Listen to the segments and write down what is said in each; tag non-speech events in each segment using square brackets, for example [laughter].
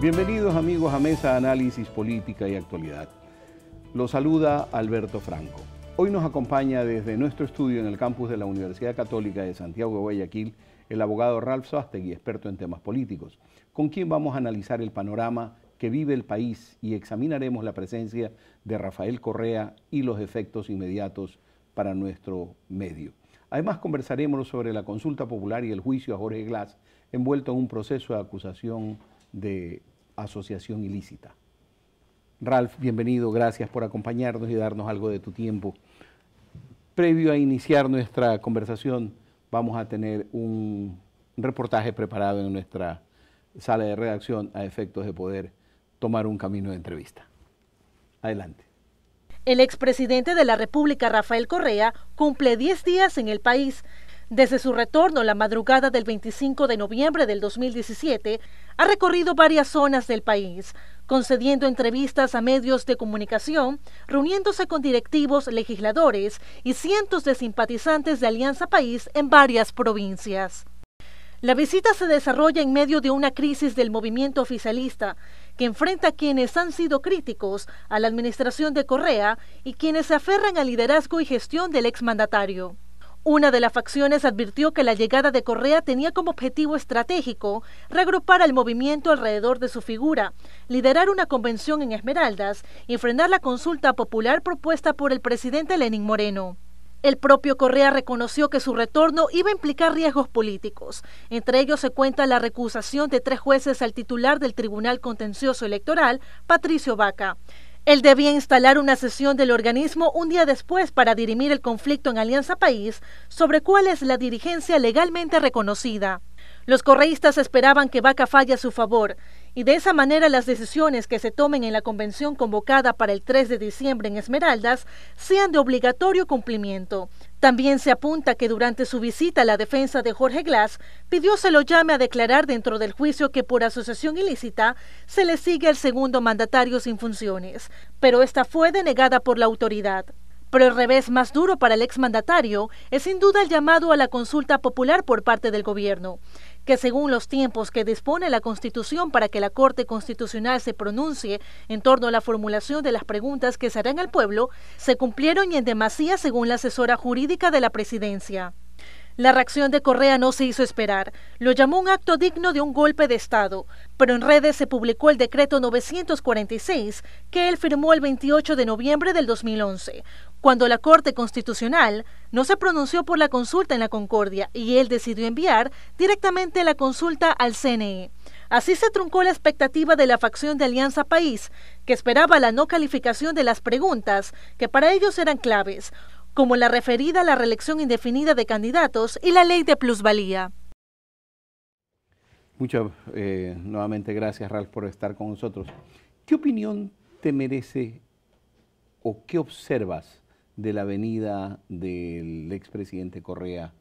Bienvenidos amigos a Mesa Análisis Política y Actualidad. Los saluda Alberto Franco. Hoy nos acompaña desde nuestro estudio en el campus de la Universidad Católica de Santiago de Guayaquil el abogado Ralph Sostegui, experto en temas políticos, con quien vamos a analizar el panorama que vive el país y examinaremos la presencia de Rafael Correa y los efectos inmediatos para nuestro medio. Además conversaremos sobre la consulta popular y el juicio a Jorge Glass, envuelto en un proceso de acusación de asociación ilícita. Ralph, bienvenido, gracias por acompañarnos y darnos algo de tu tiempo. Previo a iniciar nuestra conversación, vamos a tener un reportaje preparado en nuestra sala de redacción a efectos de poder tomar un camino de entrevista. Adelante. El expresidente de la República, Rafael Correa, cumple 10 días en el país. Desde su retorno la madrugada del 25 de noviembre del 2017, ha recorrido varias zonas del país, concediendo entrevistas a medios de comunicación, reuniéndose con directivos, legisladores y cientos de simpatizantes de Alianza País en varias provincias. La visita se desarrolla en medio de una crisis del movimiento oficialista que enfrenta a quienes han sido críticos a la administración de Correa y quienes se aferran al liderazgo y gestión del exmandatario. Una de las facciones advirtió que la llegada de Correa tenía como objetivo estratégico reagrupar al movimiento alrededor de su figura, liderar una convención en Esmeraldas y frenar la consulta popular propuesta por el presidente Lenín Moreno. El propio Correa reconoció que su retorno iba a implicar riesgos políticos. Entre ellos se cuenta la recusación de tres jueces al titular del Tribunal Contencioso Electoral, Patricio Vaca. Él debía instalar una sesión del organismo un día después para dirimir el conflicto en Alianza País sobre cuál es la dirigencia legalmente reconocida. Los correístas esperaban que Vaca falle a su favor y de esa manera las decisiones que se tomen en la convención convocada para el 3 de diciembre en Esmeraldas sean de obligatorio cumplimiento. También se apunta que durante su visita a la defensa de Jorge Glass pidió se lo llame a declarar dentro del juicio que por asociación ilícita se le sigue al segundo mandatario sin funciones, pero esta fue denegada por la autoridad. Pero el revés más duro para el exmandatario es sin duda el llamado a la consulta popular por parte del gobierno que según los tiempos que dispone la Constitución para que la Corte Constitucional se pronuncie en torno a la formulación de las preguntas que se harán al pueblo, se cumplieron y en demasía según la asesora jurídica de la Presidencia. La reacción de Correa no se hizo esperar. Lo llamó un acto digno de un golpe de Estado, pero en redes se publicó el decreto 946 que él firmó el 28 de noviembre del 2011, cuando la Corte Constitucional no se pronunció por la consulta en la Concordia y él decidió enviar directamente la consulta al CNE. Así se truncó la expectativa de la facción de Alianza País, que esperaba la no calificación de las preguntas, que para ellos eran claves, como la referida a la reelección indefinida de candidatos y la ley de plusvalía. Muchas, eh, nuevamente gracias Ralph por estar con nosotros. ¿Qué opinión te merece o qué observas de la venida del expresidente Correa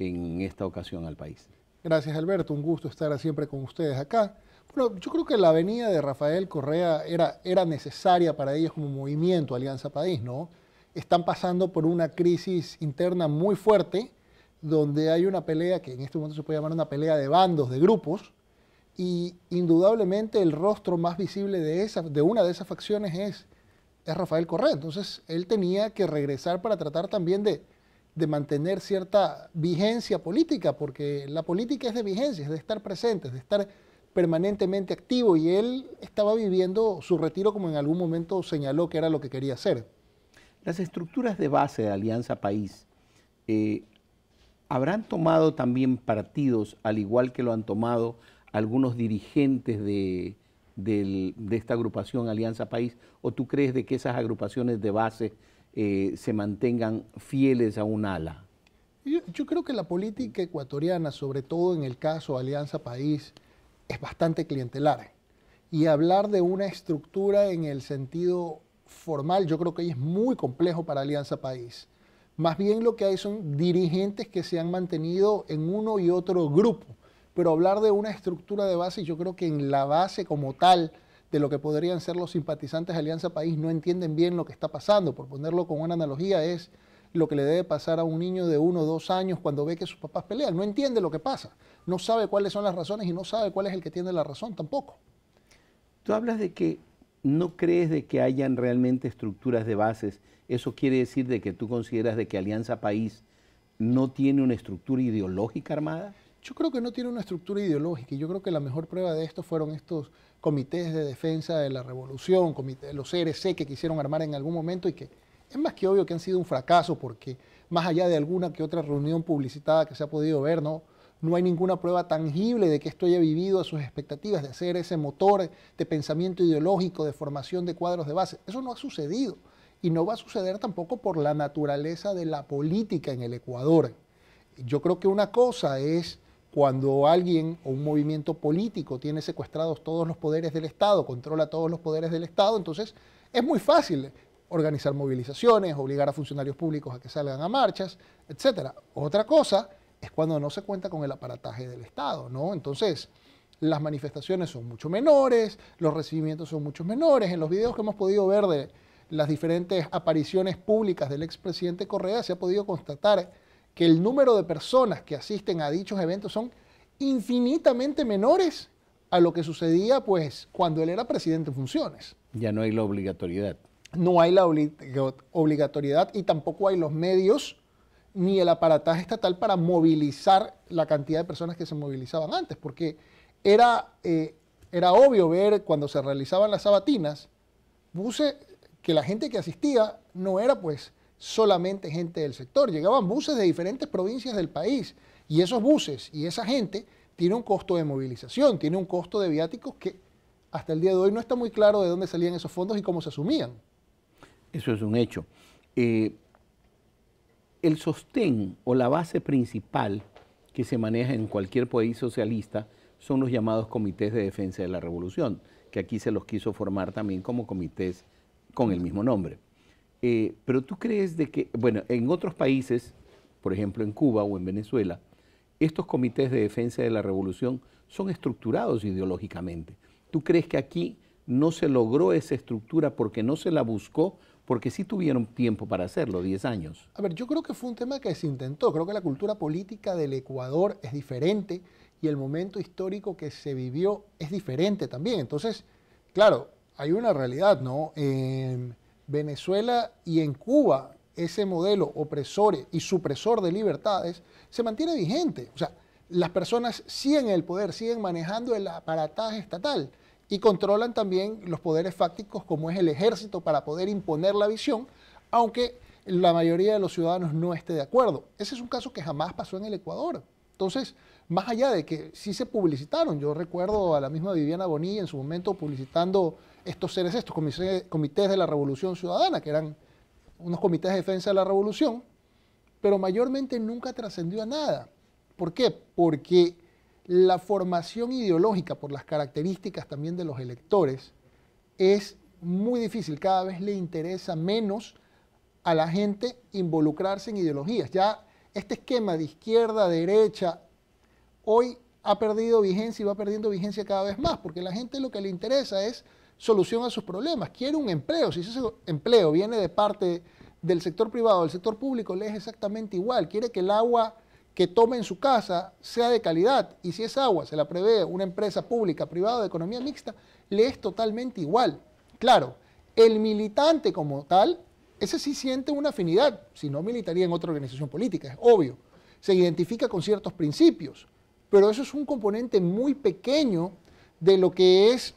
en esta ocasión al país. Gracias Alberto, un gusto estar siempre con ustedes acá. Bueno, yo creo que la venida de Rafael Correa era, era necesaria para ellos como movimiento, Alianza País, ¿no? Están pasando por una crisis interna muy fuerte, donde hay una pelea que en este momento se puede llamar una pelea de bandos, de grupos, y indudablemente el rostro más visible de, esa, de una de esas facciones es es Rafael Correa. Entonces, él tenía que regresar para tratar también de, mantener cierta vigencia política, porque la política es de vigencia, es de estar presente, es de estar permanentemente activo y él estaba viviendo su retiro como en algún momento señaló que era lo que quería hacer. Las estructuras de base de Alianza País eh, habrán tomado también partidos, al igual que lo han tomado algunos dirigentes de, de esta agrupación Alianza País? ¿O tú crees de que esas agrupaciones de base eh, se mantengan fieles a un ala? Yo, creo que la política ecuatoriana, sobre todo en el caso Alianza País, es bastante clientelar. Y hablar de una estructura en el sentido formal, yo creo que es muy complejo para Alianza País. Más bien lo que hay son dirigentes que se han mantenido en uno y otro grupo pero hablar de una estructura de base, yo creo que en la base como tal de lo que podrían ser los simpatizantes de Alianza País no entienden bien lo que está pasando. Por ponerlo con una analogía, es lo que le debe pasar a un niño de uno o dos años cuando ve que sus papás pelean. No entiende lo que pasa, no sabe cuáles son las razones y no sabe cuál es el que tiene la razón tampoco. Tú hablas de que no crees de que hayan realmente estructuras de bases. Eso quiere decir de que tú consideras de que Alianza País no tiene una estructura ideológica armada. Yo creo que no tiene una estructura ideológica y yo creo que la mejor prueba de esto fueron estos comités de defensa de la revolución, los CRC e que quisieron armar en algún momento y que es más que obvio que han sido un fracaso porque más allá de alguna que otra reunión publicitada que se ha podido ver, no, no hay ninguna prueba tangible de que esto haya vivido a sus expectativas de hacer ese motor de pensamiento ideológico, de formación de cuadros de base. Eso no ha sucedido y no va a suceder tampoco por la naturaleza de la política en el Ecuador. Yo creo que una cosa es cuando alguien o un movimiento político tiene secuestrados todos los poderes del Estado, controla todos los poderes del Estado, entonces es muy fácil organizar movilizaciones, obligar a funcionarios públicos a que salgan a marchas, etc. Otra cosa es cuando no se cuenta con el aparataje del Estado, ¿no? Entonces, las manifestaciones son mucho menores, los recibimientos son mucho menores. En los videos que hemos podido ver de las diferentes apariciones públicas del expresidente Correa se ha podido constatar que el número de personas que asisten a dichos eventos son infinitamente menores a lo que sucedía pues cuando él era presidente en funciones. Ya no hay la obligatoriedad. No hay la obligatoriedad y tampoco hay los medios ni el aparataje estatal para movilizar la cantidad de personas que se movilizaban antes, porque era, eh, era obvio ver cuando se realizaban las sabatinas, puse que la gente que asistía no era pues solamente gente del sector, llegaban buses de diferentes provincias del país y esos buses y esa gente tiene un costo de movilización, tiene un costo de viáticos que hasta el día de hoy no está muy claro de dónde salían esos fondos y cómo se asumían. Eso es un hecho. Eh, el sostén o la base principal que se maneja en cualquier país socialista son los llamados comités de defensa de la revolución, que aquí se los quiso formar también como comités con el mismo nombre. Eh, pero tú crees de que, bueno, en otros países, por ejemplo en Cuba o en Venezuela, estos comités de defensa de la revolución son estructurados ideológicamente. ¿Tú crees que aquí no se logró esa estructura porque no se la buscó? Porque sí tuvieron tiempo para hacerlo, 10 años. A ver, yo creo que fue un tema que se intentó. Creo que la cultura política del Ecuador es diferente y el momento histórico que se vivió es diferente también. Entonces, claro, hay una realidad, ¿no? Eh, Venezuela y en Cuba ese modelo opresor y supresor de libertades se mantiene vigente. O sea, las personas siguen el poder, siguen manejando el aparataje estatal y controlan también los poderes fácticos como es el ejército para poder imponer la visión, aunque la mayoría de los ciudadanos no esté de acuerdo. Ese es un caso que jamás pasó en el Ecuador. Entonces, más allá de que sí se publicitaron, yo recuerdo a la misma Viviana Bonilla en su momento publicitando estos seres, estos comités de la Revolución Ciudadana, que eran unos comités de defensa de la revolución, pero mayormente nunca trascendió a nada. ¿Por qué? Porque la formación ideológica, por las características también de los electores, es muy difícil. Cada vez le interesa menos a la gente involucrarse en ideologías. Ya este esquema de izquierda, derecha, hoy ha perdido vigencia y va perdiendo vigencia cada vez más, porque la gente lo que le interesa es solución a sus problemas, quiere un empleo. Si ese empleo viene de parte del sector privado, del sector público, le es exactamente igual. Quiere que el agua que tome en su casa sea de calidad y si esa agua se la prevé una empresa pública, privada, de economía mixta, le es totalmente igual. Claro, el militante como tal, ese sí siente una afinidad, si no militaría en otra organización política, es obvio. Se identifica con ciertos principios, pero eso es un componente muy pequeño de lo que es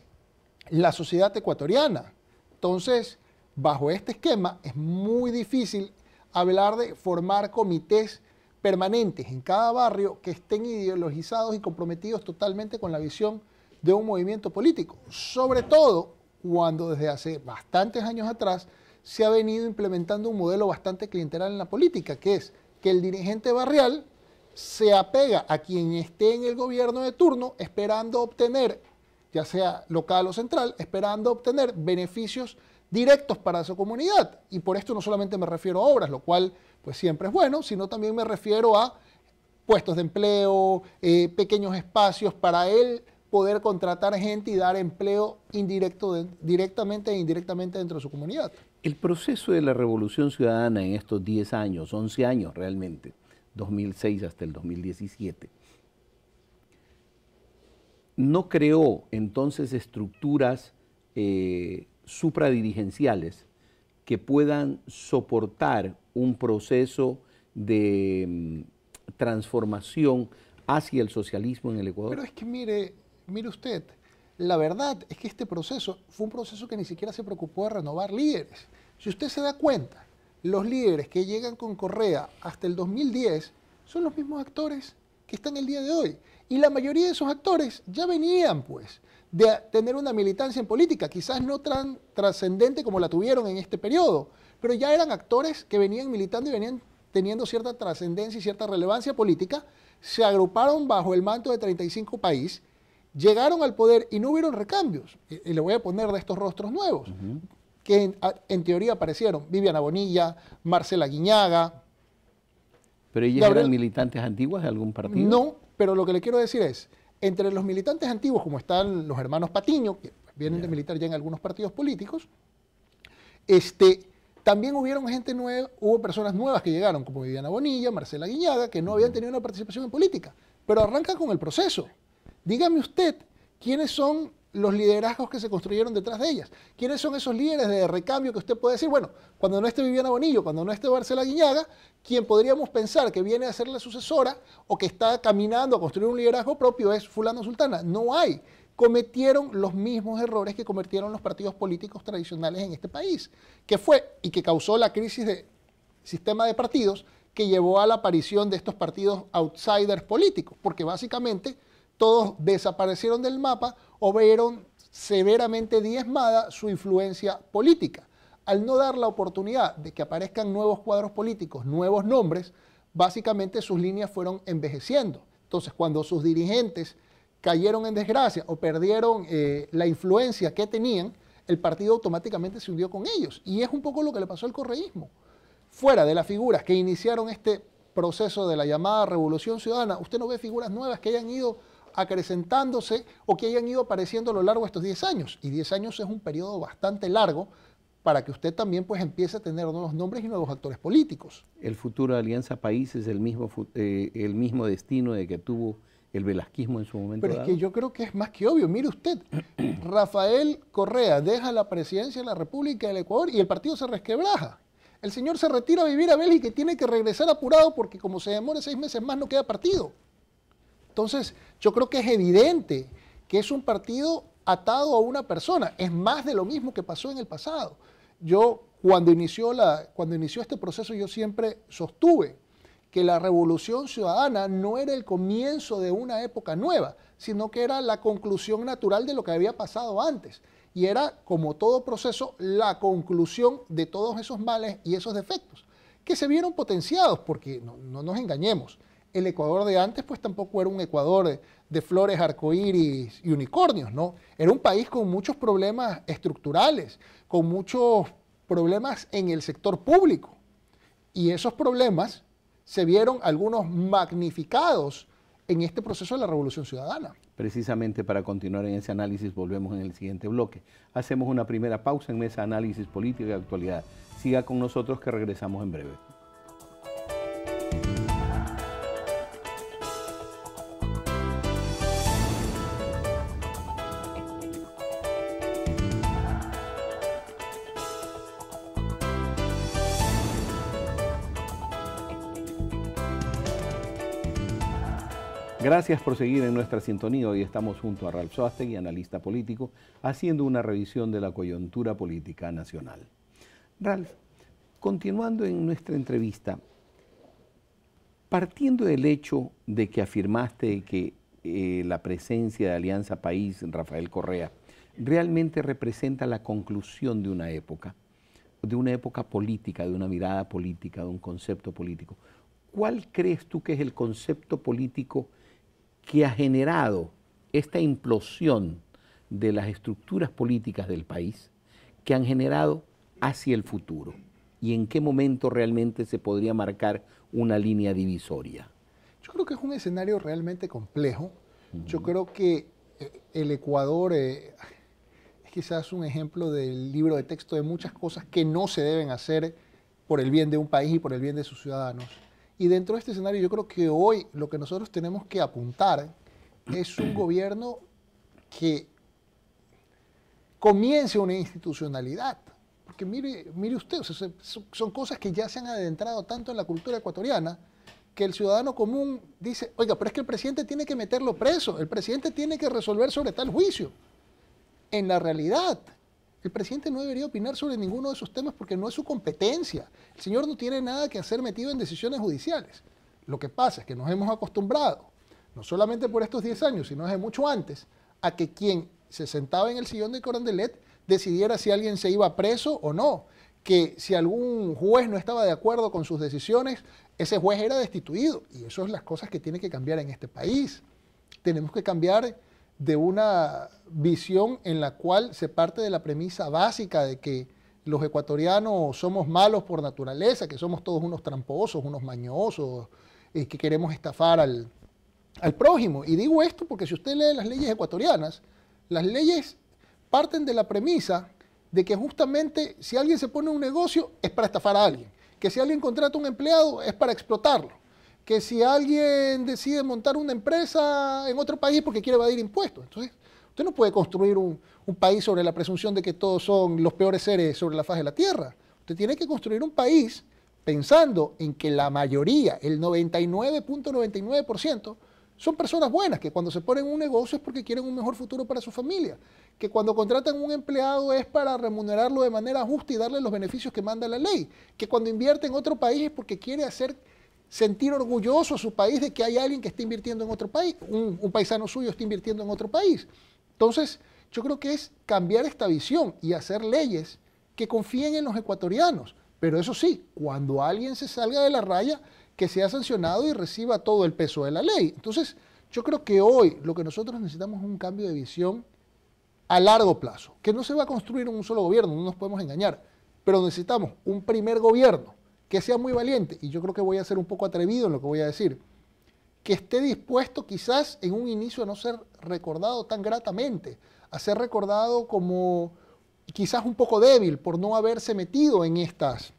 la sociedad ecuatoriana. Entonces, bajo este esquema es muy difícil hablar de formar comités permanentes en cada barrio que estén ideologizados y comprometidos totalmente con la visión de un movimiento político, sobre todo cuando desde hace bastantes años atrás se ha venido implementando un modelo bastante clientelar en la política, que es que el dirigente barrial se apega a quien esté en el gobierno de turno esperando obtener ya sea local o central, esperando obtener beneficios directos para su comunidad. Y por esto no solamente me refiero a obras, lo cual pues siempre es bueno, sino también me refiero a puestos de empleo, eh, pequeños espacios para él poder contratar gente y dar empleo indirecto directamente e indirectamente dentro de su comunidad. El proceso de la revolución ciudadana en estos 10 años, 11 años realmente, 2006 hasta el 2017, no creó entonces estructuras eh, supradirigenciales que puedan soportar un proceso de mm, transformación hacia el socialismo en el Ecuador. Pero es que mire, mire usted, la verdad es que este proceso fue un proceso que ni siquiera se preocupó de renovar líderes. Si usted se da cuenta, los líderes que llegan con Correa hasta el 2010 son los mismos actores que están el día de hoy. Y la mayoría de esos actores ya venían, pues, de tener una militancia en política, quizás no tan trascendente como la tuvieron en este periodo, pero ya eran actores que venían militando y venían teniendo cierta trascendencia y cierta relevancia política, se agruparon bajo el manto de 35 país, llegaron al poder y no hubieron recambios. Y, le voy a poner de estos rostros nuevos, que en, teoría aparecieron, Viviana Bonilla, Marcela Guiñaga. ¿Pero ellas eran militantes antiguas de algún partido? No, pero lo que le quiero decir es, entre los militantes antiguos, como están los hermanos Patiño, que vienen de militar ya en algunos partidos políticos, este, también hubieron gente nueva, hubo personas nuevas que llegaron, como Viviana Bonilla, Marcela Guiñaga, que no habían tenido una participación en política. Pero arranca con el proceso. Dígame usted, ¿quiénes son los liderazgos que se construyeron detrás de ellas. ¿Quiénes son esos líderes de recambio que usted puede decir? Bueno, cuando no esté Viviana Bonillo, cuando no esté Barcela Guiñaga, quien podríamos pensar que viene a ser la sucesora o que está caminando a construir un liderazgo propio es fulano sultana. No hay. Cometieron los mismos errores que cometieron los partidos políticos tradicionales en este país, que fue y que causó la crisis de sistema de partidos que llevó a la aparición de estos partidos outsiders políticos, porque básicamente todos desaparecieron del mapa o vieron severamente diezmada su influencia política. Al no dar la oportunidad de que aparezcan nuevos cuadros políticos, nuevos nombres, básicamente sus líneas fueron envejeciendo. Entonces, cuando sus dirigentes cayeron en desgracia o perdieron eh, la influencia que tenían, el partido automáticamente se hundió con ellos. Y es un poco lo que le pasó al correísmo. Fuera de las figuras que iniciaron este proceso de la llamada revolución ciudadana, usted no ve figuras nuevas que hayan ido acrecentándose o que hayan ido apareciendo a lo largo de estos 10 años. Y 10 años es un periodo bastante largo para que usted también pues empiece a tener nuevos nombres y nuevos actores políticos. El futuro de Alianza País es el mismo, eh, el mismo destino de que tuvo el velasquismo en su momento. Pero es que yo creo que es más que obvio. Mire usted, [clears throat] Rafael Correa deja la presidencia de la República del Ecuador y el partido se resquebraja. El señor se retira a vivir a Bélgica y tiene que regresar apurado porque como se demore seis meses más no queda partido. Entonces, yo creo que es evidente que es un partido atado a una persona. Es más de lo mismo que pasó en el pasado. Yo, cuando inició, este proceso, yo siempre sostuve que la revolución ciudadana no era el comienzo de una época nueva, sino que era la conclusión natural de lo que había pasado antes. Y era, como todo proceso, la conclusión de todos esos males y esos defectos, que se vieron potenciados, porque no nos engañemos el Ecuador de antes pues tampoco era un Ecuador de, flores, arcoíris y unicornios, ¿no? Era un país con muchos problemas estructurales, con muchos problemas en el sector público. Y esos problemas se vieron algunos magnificados en este proceso de la Revolución Ciudadana. Precisamente para continuar en ese análisis volvemos en el siguiente bloque. Hacemos una primera pausa en Mesa Análisis político y Actualidad. Siga con nosotros que regresamos en breve. Gracias por seguir en nuestra sintonía. Hoy estamos junto a Ralph y analista político, haciendo una revisión de la coyuntura política nacional. Ralph, continuando en nuestra entrevista, partiendo del hecho de que afirmaste que eh, la presencia de Alianza País, Rafael Correa, realmente representa la conclusión de una época, de una época política, de una mirada política, de un concepto político. ¿Cuál crees tú que es el concepto político que ha generado esta implosión de las estructuras políticas del país que han generado hacia el futuro y en qué momento realmente se podría marcar una línea divisoria. Yo creo que es un escenario realmente complejo. Yo creo que eh, el Ecuador eh, es quizás un ejemplo del libro de texto de muchas cosas que no se deben hacer por el bien de un país y por el bien de sus ciudadanos. Y dentro de este escenario yo creo que hoy lo que nosotros tenemos que apuntar es un [clears throat] gobierno que comience una institucionalidad. Porque mire, mire usted, son cosas que ya se han adentrado tanto en la cultura ecuatoriana que el ciudadano común dice, oiga, pero es que el presidente tiene que meterlo preso, el presidente tiene que resolver sobre tal juicio. En la realidad, el presidente no debería opinar sobre ninguno de esos temas porque no es su competencia. El señor no tiene nada que hacer metido en decisiones judiciales. Lo que pasa es que nos hemos acostumbrado, no solamente por estos 10 años, sino desde mucho antes, a que quien se sentaba en el sillón de Corandelet decidiera si alguien se iba preso o no, que si algún juez no estaba de acuerdo con sus decisiones, ese juez era destituido. Y eso es las cosas que tienen que cambiar en este país. Tenemos que cambiar de una visión en la cual se parte de la premisa básica de que los ecuatorianos somos malos por naturaleza, que somos todos unos tramposos, unos mañosos, y que queremos estafar al, prójimo. Y digo esto porque si usted lee las leyes ecuatorianas, las leyes parten de la premisa de que justamente si alguien se pone un negocio es para estafar a alguien, que si alguien contrata un empleado es para explotarlo que si alguien decide montar una empresa en otro país porque quiere evadir impuestos. Entonces, usted no puede construir un, país sobre la presunción de que todos son los peores seres sobre la faz de la Tierra. Usted tiene que construir un país pensando en que la mayoría, el 99.99%, son personas buenas, que cuando se ponen un negocio es porque quieren un mejor futuro para su familia, que cuando contratan un empleado es para remunerarlo de manera justa y darle los beneficios que manda la ley, que cuando invierte en otro país es porque quiere hacer sentir orgulloso a su país de que hay alguien que está invirtiendo en otro país, un, paisano suyo está invirtiendo en otro país. Entonces, yo creo que es cambiar esta visión y hacer leyes que confíen en los ecuatorianos. Pero eso sí, cuando alguien se salga de la raya, que sea sancionado y reciba todo el peso de la ley. Entonces, yo creo que hoy lo que nosotros necesitamos es un cambio de visión a largo plazo, que no se va a construir en un solo gobierno, no nos podemos engañar, pero necesitamos un primer gobierno que sea muy valiente, y yo creo que voy a ser un poco atrevido en lo que voy a decir, que esté dispuesto quizás en un inicio a no ser recordado tan gratamente, a ser recordado como quizás un poco débil por no haberse metido en estas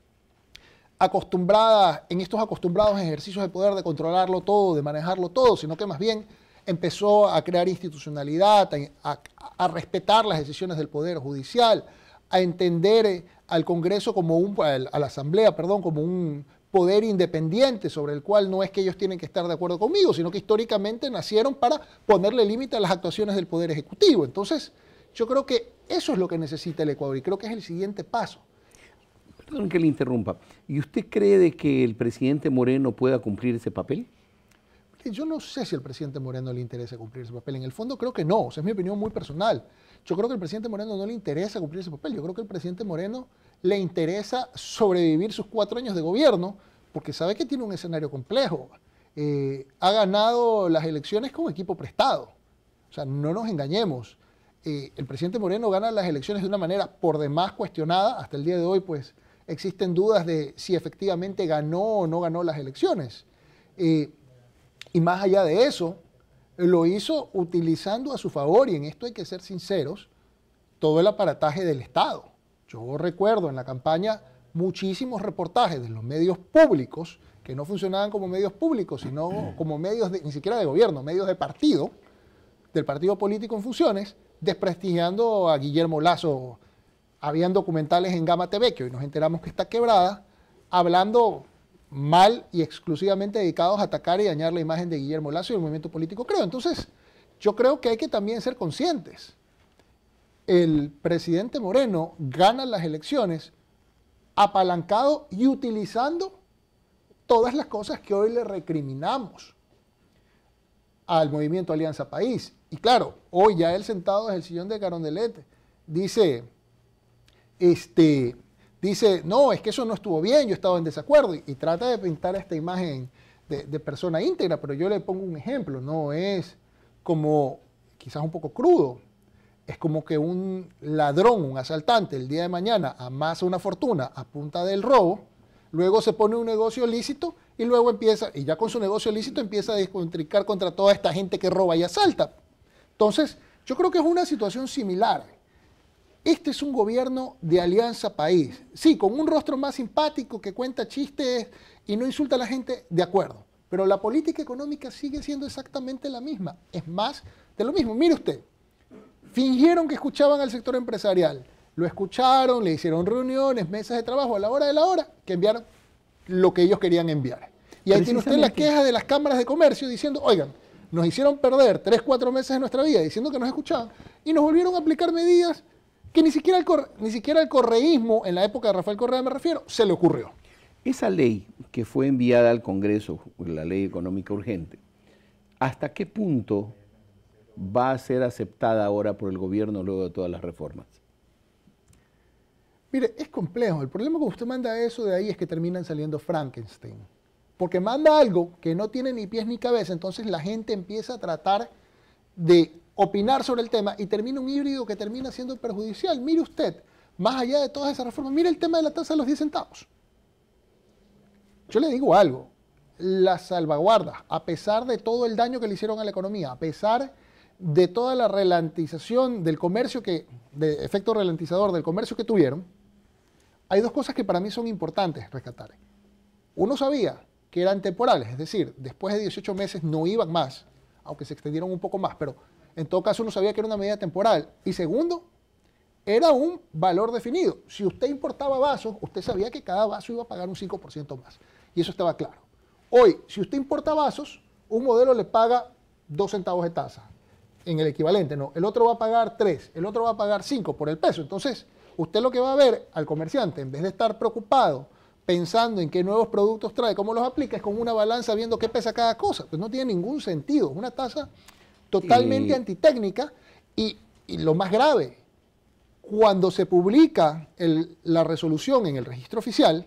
acostumbradas, en estos acostumbrados ejercicios de poder de controlarlo todo, de manejarlo todo, sino que más bien empezó a crear institucionalidad, a, a respetar las decisiones del poder judicial, a entender eh, al Congreso como un, a la Asamblea, perdón, como un poder independiente sobre el cual no es que ellos tienen que estar de acuerdo conmigo, sino que históricamente nacieron para ponerle límite a las actuaciones del Poder Ejecutivo. Entonces, yo creo que eso es lo que necesita el Ecuador y creo que es el siguiente paso. Perdón que le interrumpa. ¿Y usted cree de que el presidente Moreno pueda cumplir ese papel? Yo no sé si al presidente Moreno le interesa cumplir ese papel. En el fondo creo que no. O es mi opinión muy personal. Yo creo que al presidente Moreno no le interesa cumplir ese papel. Yo creo que al presidente Moreno le interesa sobrevivir sus cuatro años de gobierno porque sabe que tiene un escenario complejo. Eh, ha ganado las elecciones con equipo prestado. O sea, no nos engañemos. Eh, el presidente Moreno gana las elecciones de una manera por demás cuestionada. Hasta el día de hoy, pues, existen dudas de si efectivamente ganó o no ganó las elecciones. Eh, y más allá de eso, lo hizo utilizando a su favor, y en esto hay que ser sinceros, todo el aparataje del Estado. Yo recuerdo en la campaña muchísimos reportajes de los medios públicos, que no funcionaban como medios públicos, sino mm. como medios de, ni siquiera de gobierno, medios de partido, del partido político en funciones, desprestigiando a Guillermo Lazo. Habían documentales en Gama TV, que hoy nos enteramos que está quebrada, hablando mal y exclusivamente dedicados a atacar y dañar la imagen de Guillermo Lazo y el movimiento político, creo. Entonces, yo creo que hay que también ser conscientes. El presidente Moreno gana las elecciones apalancado y utilizando todas las cosas que hoy le recriminamos al movimiento Alianza País. Y claro, hoy ya él sentado en el sillón de Carondelete dice, este, dice, no, es que eso no estuvo bien, yo estaba en desacuerdo, y, trata de pintar esta imagen de, persona íntegra, pero yo le pongo un ejemplo, no es como quizás un poco crudo, es como que un ladrón, un asaltante, el día de mañana amasa una fortuna a punta del robo, luego se pone un negocio lícito y luego empieza, y ya con su negocio lícito empieza a descontricar contra toda esta gente que roba y asalta. Entonces, yo creo que es una situación similar. Este es un gobierno de alianza país. Sí, con un rostro más simpático que cuenta chistes y no insulta a la gente, de acuerdo. Pero la política económica sigue siendo exactamente la misma. Es más de lo mismo. Mire usted, fingieron que escuchaban al sector empresarial. Lo escucharon, le hicieron reuniones, mesas de trabajo a la hora de la hora, que enviaron lo que ellos querían enviar. Y ahí tiene usted las quejas de las cámaras de comercio diciendo, oigan, nos hicieron perder tres cuatro meses de nuestra vida diciendo que nos escuchaban y nos volvieron a aplicar medidas que ni siquiera, el ni siquiera correísmo, en la época de Rafael Correa me refiero, se le ocurrió. Esa ley que fue enviada al Congreso, la ley económica urgente, ¿hasta qué punto va a ser aceptada ahora por el gobierno luego de todas las reformas? Mire, es complejo. El problema que usted manda eso de ahí es que terminan saliendo Frankenstein. Porque manda algo que no tiene ni pies ni cabeza, entonces la gente empieza a tratar de opinar sobre el tema y termina un híbrido que termina siendo perjudicial. Mire usted, más allá de todas esas reformas, mire el tema de la tasa de los 10 centavos. Yo le digo algo, las salvaguardas, a pesar de todo el daño que le hicieron a la economía, a pesar de toda la relantización del comercio que, de efecto relantizador del comercio que tuvieron, hay dos cosas que para mí son importantes rescatar. Uno sabía que eran temporales, es decir, después de 18 meses no iban más, aunque se extendieron un poco más, pero en todo caso, uno sabía que era una medida temporal. Y segundo, era un valor definido. Si usted importaba vasos, usted sabía que cada vaso iba a pagar un 5% más. Y eso estaba claro. Hoy, si usted importa vasos, un modelo le paga 2 centavos de tasa. En el equivalente, no. El otro va a pagar 3, el otro va a pagar 5 por el peso. Entonces, usted lo que va a ver al comerciante, en vez de estar preocupado pensando en qué nuevos productos trae, cómo los aplica, es con una balanza viendo qué pesa cada cosa. Pues no tiene ningún sentido. Una tasa totalmente antitécnica y, lo más grave, cuando se publica la resolución en el registro oficial,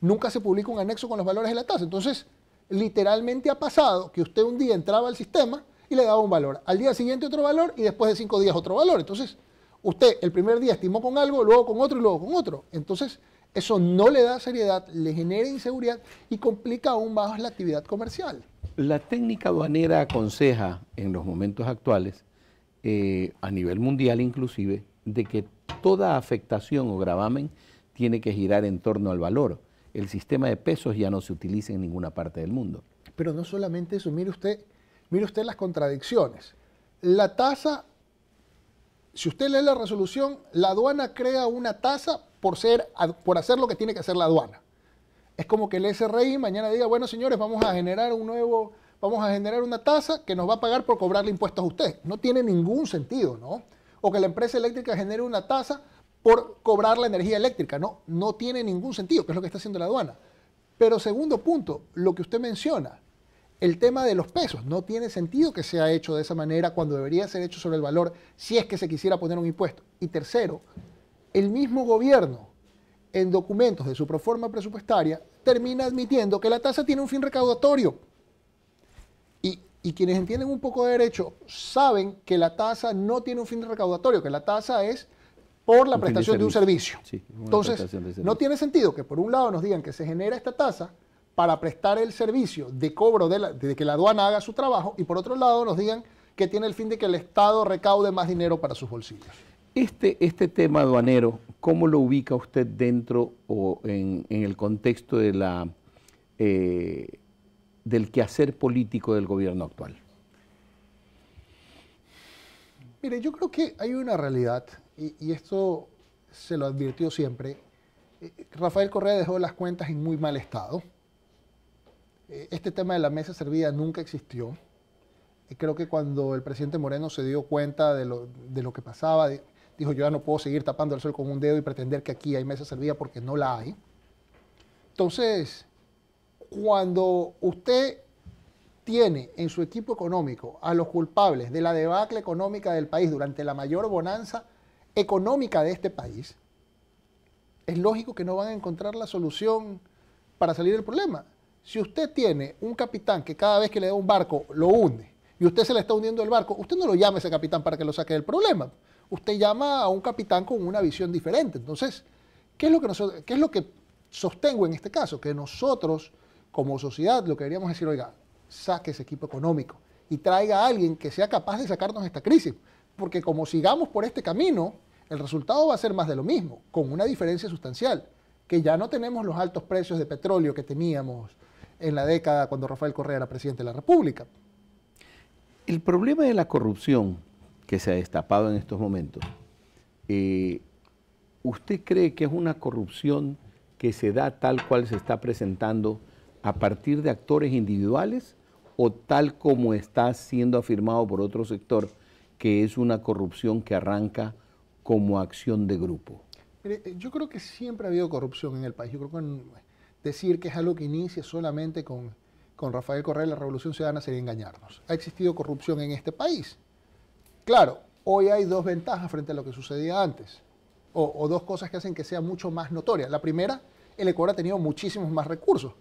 nunca se publica un anexo con los valores de la tasa. Entonces, literalmente ha pasado que usted un día entraba al sistema y le daba un valor, al día siguiente otro valor y después de cinco días otro valor. Entonces, usted el primer día estimó con algo, luego con otro y luego con otro. Entonces, eso no le da seriedad, le genera inseguridad y complica aún más la actividad comercial. La técnica aduanera aconseja en los momentos actuales, eh, a nivel mundial inclusive, de que toda afectación o gravamen tiene que girar en torno al valor. El sistema de pesos ya no se utiliza en ninguna parte del mundo. Pero no solamente eso, mire usted, mire usted las contradicciones. La tasa, si usted lee la resolución, la aduana crea una tasa por, ser, por hacer lo que tiene que hacer la aduana. Es como que el SRI mañana diga, bueno, señores, vamos a generar un nuevo, vamos a generar una tasa que nos va a pagar por cobrarle impuestos a usted. No tiene ningún sentido, ¿no? O que la empresa eléctrica genere una tasa por cobrar la energía eléctrica, ¿no? No tiene ningún sentido, que es lo que está haciendo la aduana. Pero segundo punto, lo que usted menciona, el tema de los pesos. No tiene sentido que sea hecho de esa manera cuando debería ser hecho sobre el valor si es que se quisiera poner un impuesto. Y tercero, el mismo gobierno en documentos de su proforma presupuestaria, termina admitiendo que la tasa tiene un fin recaudatorio. Y, quienes entienden un poco de derecho saben que la tasa no tiene un fin recaudatorio, que la tasa es por la prestación de, un servicio. Entonces, no tiene sentido que por un lado nos digan que se genera esta tasa para prestar el servicio de cobro de que la aduana haga su trabajo y por otro lado nos digan que tiene el fin de que el Estado recaude más dinero para sus bolsillos. Este, este tema aduanero, ¿cómo lo ubica usted dentro o en, el contexto eh, del quehacer político del gobierno actual? Mire, yo creo que hay una realidad, y, esto se lo advirtió siempre. Eh, Rafael Correa dejó las cuentas en muy mal estado. Eh, este tema de la mesa servida nunca existió. Creo que cuando el presidente Moreno se dio cuenta de lo, de lo que pasaba, dijo, yo ya no puedo seguir tapando el sol con un dedo y pretender que aquí hay mesa servida porque no la hay. Entonces, cuando usted tiene en su equipo económico a los culpables de la debacle económica del país durante la mayor bonanza económica de este país, es lógico que no van a encontrar la solución para salir del problema. Si usted tiene un capitán que cada vez que le da un barco lo hunde y usted se le está hundiendo el barco, usted no lo llama a ese capitán para que lo saque del problema usted llama a un capitán con una visión diferente. Entonces, ¿qué es lo que, qué es lo que sostengo en este caso? Que nosotros, como sociedad, lo que deberíamos decir, oiga, saque ese equipo económico y traiga a alguien que sea capaz de sacarnos esta crisis. Porque como sigamos por este camino, el resultado va a ser más de lo mismo, con una diferencia sustancial, que ya no tenemos los altos precios de petróleo que teníamos en la década cuando Rafael Correa era presidente de la República. El problema de la corrupción que se ha destapado en estos momentos, eh, ¿usted cree que es una corrupción que se da tal cual se está presentando a partir de actores individuales o tal como está siendo afirmado por otro sector, que es una corrupción que arranca como acción de grupo? Eh, yo creo que siempre ha habido corrupción en el país. Yo creo que eh, decir que es algo que inicia solamente con, con Rafael Correa y la Revolución Ciudadana sería engañarnos. Ha existido corrupción en este país. Claro, hoy hay dos ventajas frente a lo que sucedía antes, o, dos cosas que hacen que sea mucho más notoria. La primera, el Ecuador ha tenido muchísimos más recursos.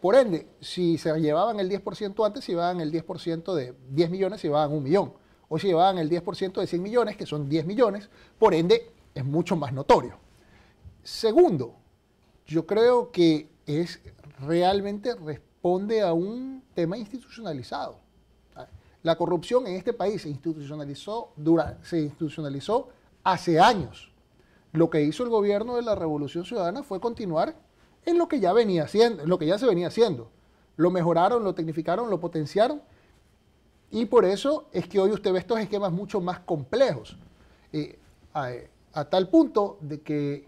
Por ende, si se llevaban el 10% antes, si llevaban el 10% de 10 millones, se llevaban un millón. Hoy se llevaban el 10% de 100 millones, que son 10 millones. Por ende, es mucho más notorio. Segundo, yo creo que es realmente responde a un tema institucionalizado. La corrupción en este país se institucionalizó, hace años. Lo que hizo el gobierno de la Revolución Ciudadana fue continuar en lo que ya venía lo que ya se venía haciendo. Lo mejoraron, lo tecnificaron, lo potenciaron y por eso es que hoy usted ve estos esquemas mucho más complejos. Eh, a, tal punto de que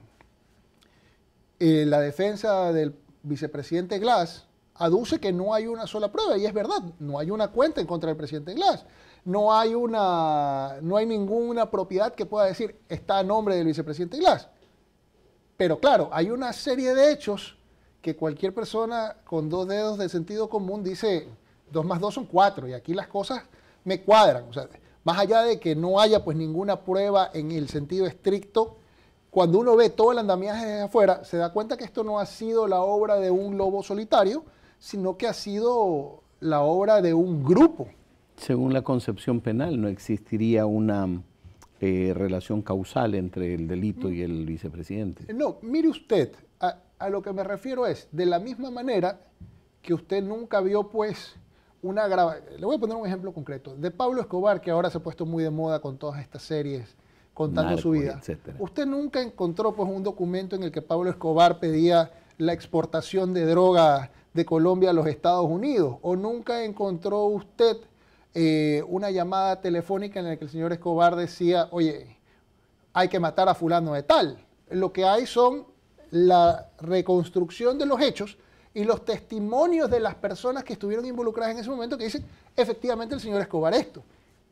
eh, la defensa del vicepresidente Glass aduce que no hay una sola prueba, y es verdad, no hay una cuenta en contra del presidente Glass, no hay, una, no hay ninguna propiedad que pueda decir está a nombre del vicepresidente Glass. Pero claro, hay una serie de hechos que cualquier persona con dos dedos de sentido común dice, dos más dos son cuatro, y aquí las cosas me cuadran. O sea, más allá de que no haya pues ninguna prueba en el sentido estricto, cuando uno ve todo el andamiaje desde afuera, se da cuenta que esto no ha sido la obra de un lobo solitario, sino que ha sido la obra de un grupo. Según la concepción penal, no existiría una eh, relación causal entre el delito y el vicepresidente. Eh, no, mire usted, a, lo que me refiero es, de la misma manera que usted nunca vio, pues, una grabación. Le voy a poner un ejemplo concreto. De Pablo Escobar, que ahora se ha puesto muy de moda con todas estas series contando su vida. Usted nunca encontró pues un documento en el que Pablo Escobar pedía la exportación de droga de Colombia a los Estados Unidos? ¿O nunca encontró usted eh, una llamada telefónica en la que el señor Escobar decía, oye, hay que matar a fulano de tal? Lo que hay son la reconstrucción de los hechos y los testimonios de las personas que estuvieron involucradas en ese momento que dicen, efectivamente el señor Escobar esto.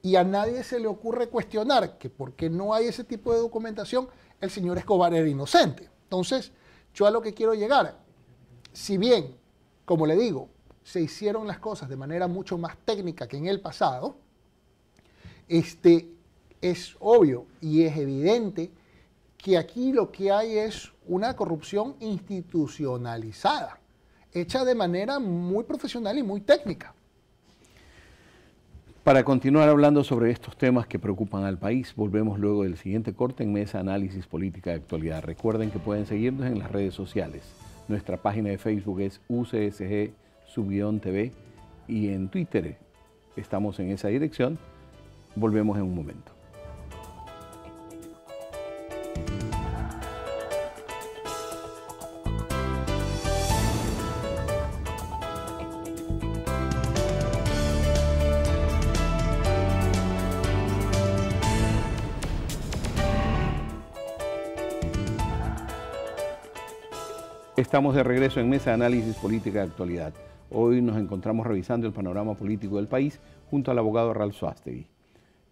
Y a nadie se le ocurre cuestionar que porque no hay ese tipo de documentación, el señor Escobar era inocente. Entonces, yo a lo que quiero llegar, si bien como le digo, se hicieron las cosas de manera mucho más técnica que en el pasado, este, es obvio y es evidente que aquí lo que hay es una corrupción institucionalizada, hecha de manera muy profesional y muy técnica. Para continuar hablando sobre estos temas que preocupan al país, volvemos luego del siguiente corte en Mesa Análisis Política de Actualidad. Recuerden que pueden seguirnos en las redes sociales. Nuestra página de Facebook es UCSG-TV y en Twitter estamos en esa dirección. Volvemos en un momento. Estamos de regreso en Mesa de Análisis Política de Actualidad. Hoy nos encontramos revisando el panorama político del país junto al abogado Ralph Suastegui.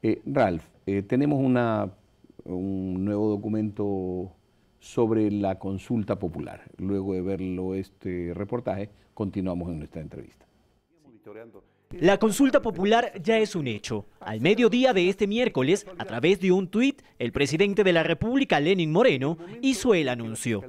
Eh, Ralph, eh, tenemos un nuevo documento sobre la consulta popular. Luego de verlo este reportaje, continuamos en nuestra entrevista. La consulta popular ya es un hecho. Al mediodía de este miércoles, a través de un tuit, el presidente de la República, Lenin Moreno, hizo el anuncio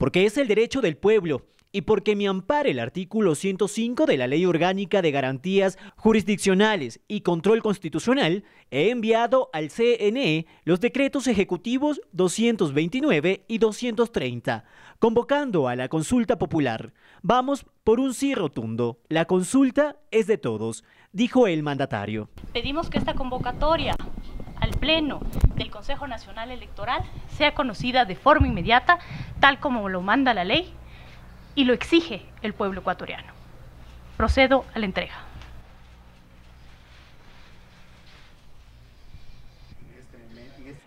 porque es el derecho del pueblo y porque me ampara el artículo 105 de la Ley Orgánica de Garantías Jurisdiccionales y Control Constitucional, he enviado al CNE los decretos ejecutivos 229 y 230, convocando a la consulta popular. Vamos por un sí rotundo. La consulta es de todos, dijo el mandatario. Pedimos que esta convocatoria al Pleno del Consejo Nacional Electoral sea conocida de forma inmediata, tal como lo manda la ley y lo exige el pueblo ecuatoriano. Procedo a la entrega.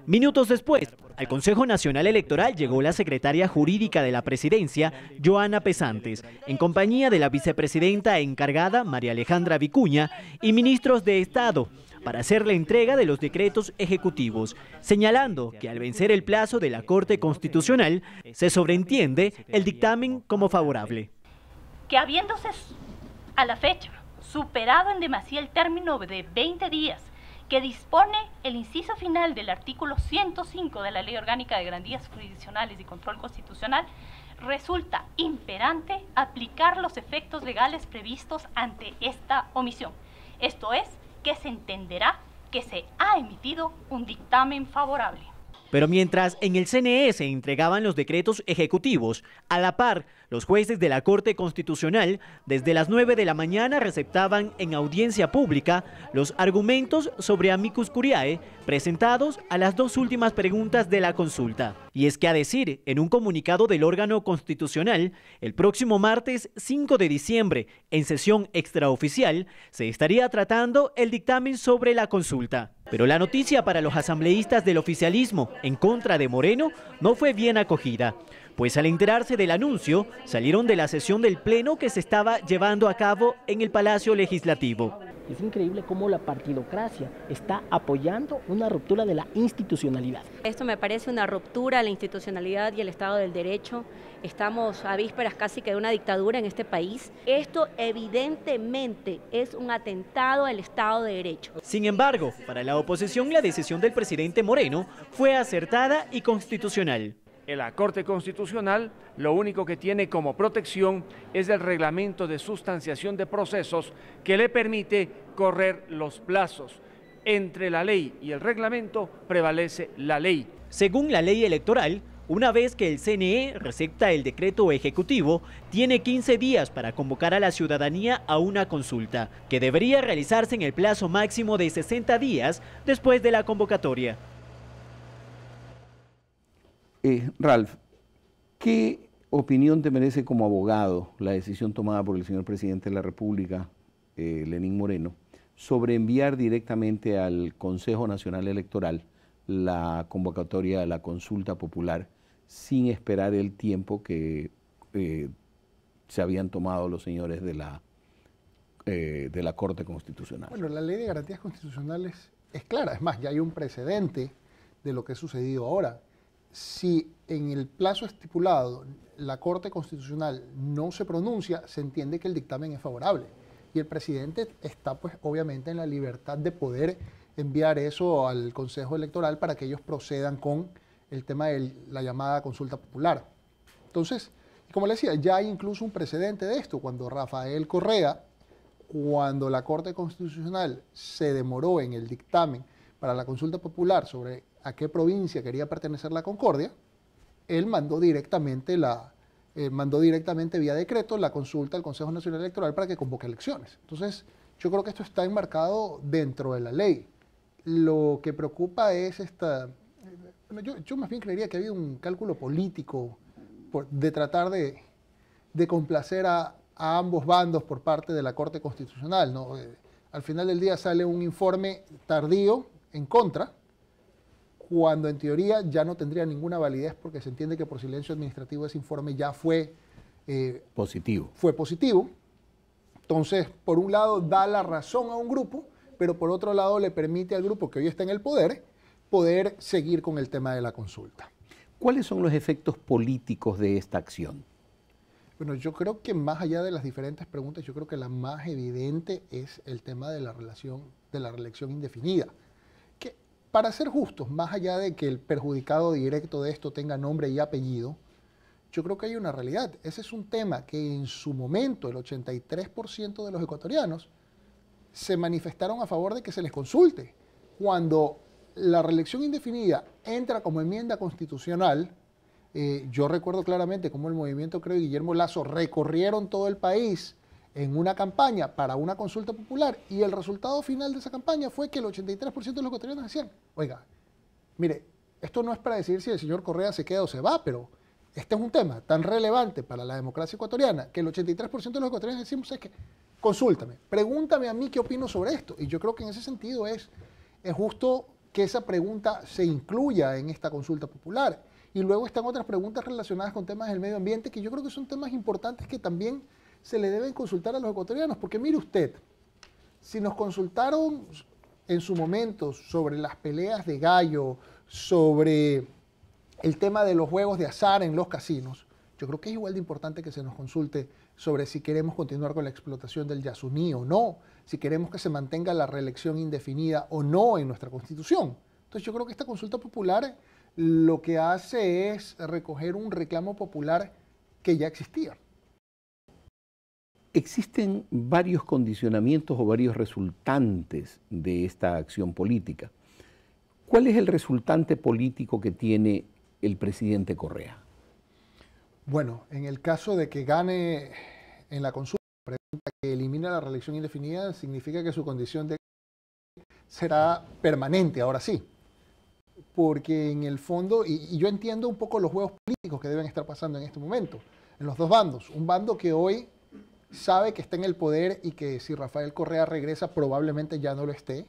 Minutos después, al Consejo Nacional Electoral llegó la secretaria jurídica de la presidencia, Joana Pesantes, en compañía de la vicepresidenta encargada, María Alejandra Vicuña, y ministros de Estado, para hacer la entrega de los decretos ejecutivos, señalando que al vencer el plazo de la Corte Constitucional se sobreentiende el dictamen como favorable. Que habiéndose a la fecha superado en demasía el término de 20 días que dispone el inciso final del artículo 105 de la Ley Orgánica de Grandías Jurisdiccionales y Control Constitucional, resulta imperante aplicar los efectos legales previstos ante esta omisión. Esto es, que se entenderá que se ha emitido un dictamen favorable. Pero mientras en el CNE se entregaban los decretos ejecutivos, a la par los jueces de la Corte Constitucional desde las 9 de la mañana receptaban en audiencia pública los argumentos sobre amicus curiae presentados a las dos últimas preguntas de la consulta. Y es que a decir, en un comunicado del órgano constitucional, el próximo martes 5 de diciembre, en sesión extraoficial, se estaría tratando el dictamen sobre la consulta. Pero la noticia para los asambleístas del oficialismo en contra de Moreno no fue bien acogida pues al enterarse del anuncio, salieron de la sesión del Pleno que se estaba llevando a cabo en el Palacio Legislativo. Es increíble cómo la partidocracia está apoyando una ruptura de la institucionalidad. Esto me parece una ruptura a la institucionalidad y el Estado del Derecho. Estamos a vísperas casi que de una dictadura en este país. Esto evidentemente es un atentado al Estado de Derecho. Sin embargo, para la oposición la decisión del presidente Moreno fue acertada y constitucional. La Corte Constitucional lo único que tiene como protección es el reglamento de sustanciación de procesos que le permite correr los plazos. Entre la ley y el reglamento prevalece la ley. Según la ley electoral, una vez que el CNE recepta el decreto ejecutivo, tiene 15 días para convocar a la ciudadanía a una consulta, que debería realizarse en el plazo máximo de 60 días después de la convocatoria. Eh, Ralph, ¿qué opinión te merece como abogado la decisión tomada por el señor presidente de la República, eh, Lenín Moreno, sobre enviar directamente al Consejo Nacional Electoral la convocatoria de la consulta popular sin esperar el tiempo que eh, se habían tomado los señores de la, de la Corte Constitucional. Bueno, la ley de garantías constitucionales es clara, es más, ya hay un precedente de lo que ha sucedido ahora si en el plazo estipulado la Corte Constitucional no se pronuncia, se entiende que el dictamen es favorable. Y el presidente está, pues, obviamente en la libertad de poder enviar eso al Consejo Electoral para que ellos procedan con el tema de la llamada consulta popular. Entonces, como le decía, ya hay incluso un precedente de esto, cuando Rafael Correa, cuando la Corte Constitucional se demoró en el dictamen para la consulta popular sobre a qué provincia quería pertenecer la Concordia, él mandó directamente, la, eh, mandó directamente vía decreto la consulta al Consejo Nacional Electoral para que convoque elecciones. Entonces, yo creo que esto está enmarcado dentro de la ley. Lo que preocupa es esta... Eh, yo, yo más bien creería que había un cálculo político de tratar de, complacer a, ambos bandos por parte de la Corte Constitucional. Eh, al final del día sale un informe tardío en contra, cuando en teoría ya no tendría ninguna validez porque se entiende que por silencio administrativo ese informe ya fue... Eh, positivo. Fue positivo. Entonces, por un lado, da la razón a un grupo, pero por otro lado, le permite al grupo que hoy está en el poder poder seguir con el tema de la consulta. ¿Cuáles son los efectos políticos de esta acción? Bueno, yo creo que más allá de las diferentes preguntas, yo creo que la más evidente es el tema de la relación de la reelección indefinida para ser justos, más allá de que el perjudicado directo de esto tenga nombre y apellido, yo creo que hay una realidad. Ese es un tema que en su momento el 83% de los ecuatorianos se manifestaron a favor de que se les consulte. Cuando la reelección indefinida entra como enmienda constitucional, eh, yo recuerdo claramente cómo el movimiento Creo Guillermo Lazo recorrieron todo el país en una campaña para una consulta popular y el resultado final de esa campaña fue que el 83% de los ecuatorianos decían, oiga, mire, esto no es para decir si el señor Correa se queda o se va, pero este es un tema tan relevante para la democracia ecuatoriana que el 83% de los ecuatorianos decimos es que consúltame, pregúntame a mí qué opino sobre esto. Y yo creo que en ese sentido es, es justo que esa pregunta se incluya en esta consulta popular. Y luego están otras preguntas relacionadas con temas del medio ambiente que yo creo que son temas importantes que también se le deben consultar a los ecuatorianos, porque mire usted, si nos consultaron en su momento sobre las peleas de gallo, sobre el tema de los juegos de azar en los casinos, yo creo que es igual de importante que se nos consulte sobre si queremos continuar con la explotación del Yasuní o no, si queremos que se mantenga la reelección indefinida o no en nuestra constitución. Entonces yo creo que esta consulta popular lo que hace es recoger un reclamo popular que ya existía. Existen varios condicionamientos o varios resultantes de esta acción política. ¿Cuál es el resultante político que tiene el presidente Correa? Bueno, en el caso de que gane en la consulta, pregunta que elimina la reelección indefinida significa que su condición de será permanente, ahora sí. Porque en el fondo, y yo entiendo un poco los juegos políticos que deben estar pasando en este momento, en los dos bandos. Un bando que hoy sabe que está en el poder y que si Rafael Correa regresa probablemente ya no lo esté.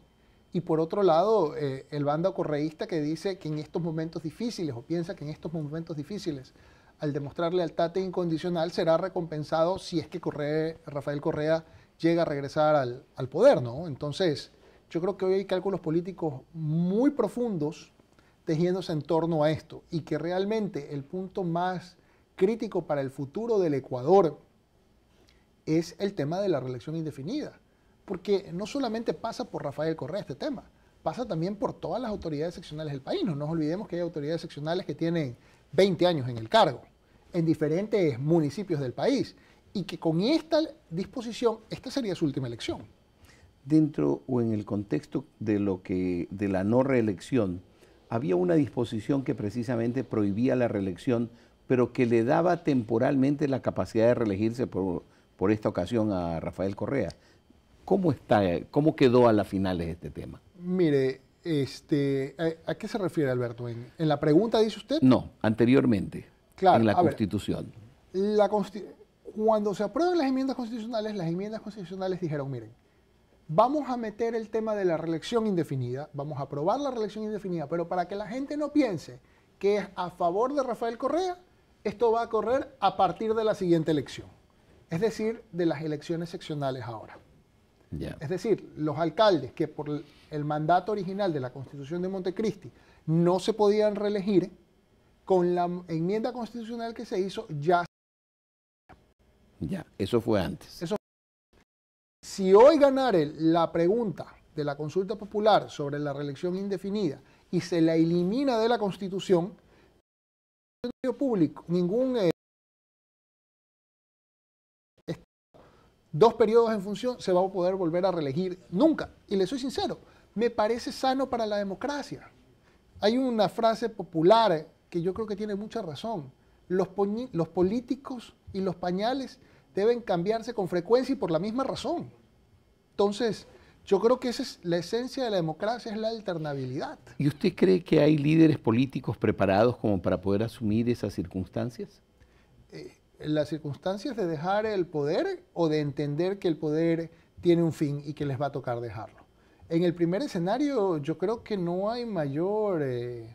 Y por otro lado, eh, el bando correísta que dice que en estos momentos difíciles, o piensa que en estos momentos difíciles, al demostrar lealtad incondicional, será recompensado si es que Correa, Rafael Correa llega a regresar al, poder, ¿no? Entonces, yo creo que hoy hay cálculos políticos muy profundos tejiéndose en torno a esto y que realmente el punto más crítico para el futuro del Ecuador es el tema de la reelección indefinida, porque no solamente pasa por Rafael Correa este tema, pasa también por todas las autoridades seccionales del país. No nos olvidemos que hay autoridades seccionales que tienen 20 años en el cargo, en diferentes municipios del país, y que con esta disposición, esta sería su última elección. Dentro o en el contexto de lo que de la no reelección, había una disposición que precisamente prohibía la reelección, pero que le daba temporalmente la capacidad de reelegirse por por esta ocasión a Rafael Correa. ¿Cómo, está, cómo quedó a las finales este tema? Mire, este, ¿a, qué se refiere Alberto? ¿En, la pregunta dice usted? No, anteriormente, claro, en la Constitución. la cuando se aprueban las enmiendas constitucionales, las enmiendas constitucionales dijeron, miren, vamos a meter el tema de la reelección indefinida, vamos a aprobar la reelección indefinida, pero para que la gente no piense que es a favor de Rafael Correa, esto va a correr a partir de la siguiente elección es decir, de las elecciones seccionales ahora. Es decir, los alcaldes que por el mandato original de la Constitución de Montecristi no se podían reelegir, con la enmienda constitucional que se hizo ya. Ya, eso fue antes. Eso. Si hoy ganare la pregunta de la consulta popular sobre la reelección indefinida y se la elimina de la Constitución, público, ningún eh, dos periodos en función, se va a poder volver a reelegir nunca. Y le soy sincero, me parece sano para la democracia. Hay una frase popular que yo creo que tiene mucha razón. Los, los políticos y los pañales deben cambiarse con frecuencia y por la misma razón. Entonces, yo creo que esa es la esencia de la democracia, es la alternabilidad. ¿Y usted cree que hay líderes políticos preparados como para poder asumir esas circunstancias? Eh, las circunstancias de dejar el poder o de entender que el poder tiene un fin y que les va a tocar dejarlo. En el primer escenario yo creo que no hay mayor eh,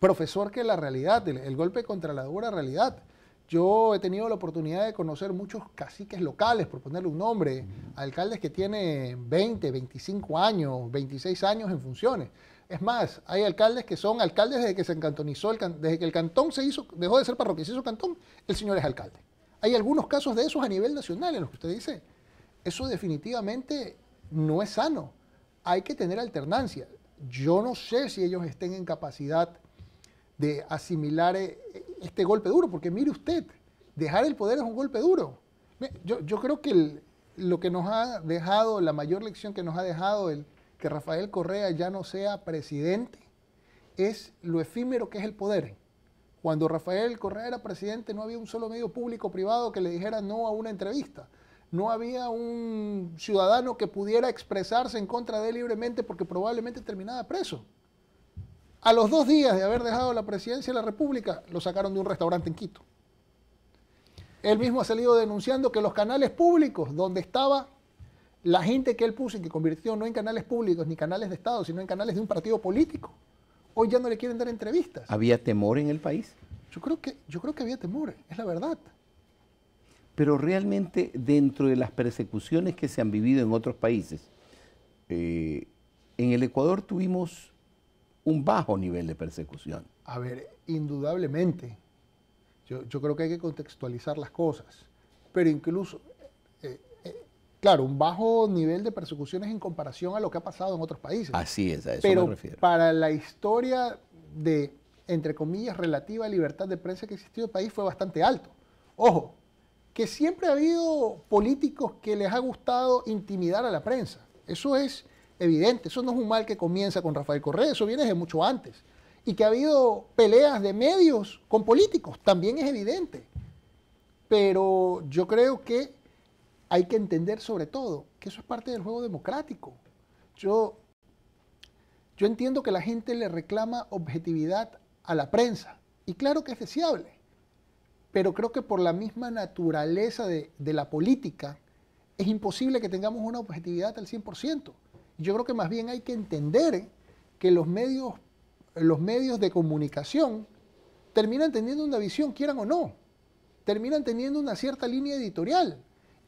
profesor que la realidad, el, el, golpe contra la dura realidad. Yo he tenido la oportunidad de conocer muchos caciques locales, por ponerle un nombre, alcaldes que tienen 20, 25 años, 26 años en funciones. Es más, hay alcaldes que son alcaldes desde que se encantonizó, desde que el cantón se hizo, dejó de ser parroquia, se hizo cantón, el señor es alcalde. Hay algunos casos de esos a nivel nacional en los que usted dice, eso definitivamente no es sano. Hay que tener alternancia. Yo no sé si ellos estén en capacidad de asimilar eh, este golpe duro, porque mire usted, dejar el poder es un golpe duro. Yo, creo que lo que nos ha dejado, la mayor lección que nos ha dejado el, que Rafael Correa ya no sea presidente es lo efímero que es el poder. Cuando Rafael Correa era presidente no había un solo medio público privado que le dijera no a una entrevista. No había un ciudadano que pudiera expresarse en contra de él libremente porque probablemente terminaba preso. A los dos días de haber dejado la presidencia de la República, lo sacaron de un restaurante en Quito. Él mismo ha salido denunciando que los canales públicos donde estaba la gente que él puso y que convirtió no en canales públicos ni canales de Estado, sino en canales de un partido político, hoy ya no le quieren dar entrevistas. ¿Había temor en el país? Yo creo que, yo creo que había temor, es la verdad. Pero realmente dentro de las persecuciones que se han vivido en otros países, eh, en el Ecuador tuvimos un bajo nivel de persecución. A ver, indudablemente. yo creo que hay que contextualizar las cosas. Pero incluso Claro, un bajo nivel de persecuciones en comparación a lo que ha pasado en otros países. Así es, a eso Pero me refiero. Para la historia de, entre comillas, relativa libertad de prensa que existió en el país fue bastante alto. Ojo, que siempre ha habido políticos que les ha gustado intimidar a la prensa. Eso es evidente, eso no es un mal que comienza con Rafael Correa, eso viene de mucho antes. Y que ha habido peleas de medios con políticos, también es evidente. Pero yo creo que hay que entender sobre todo que eso es parte del juego democrático. Yo, yo entiendo que la gente le reclama objetividad a la prensa, y claro que es deseable, pero creo que por la misma naturaleza de, la política es imposible que tengamos una objetividad al 100%. Yo creo que más bien hay que entender que los medios, los medios de comunicación terminan teniendo una visión, quieran o no, terminan teniendo una cierta línea editorial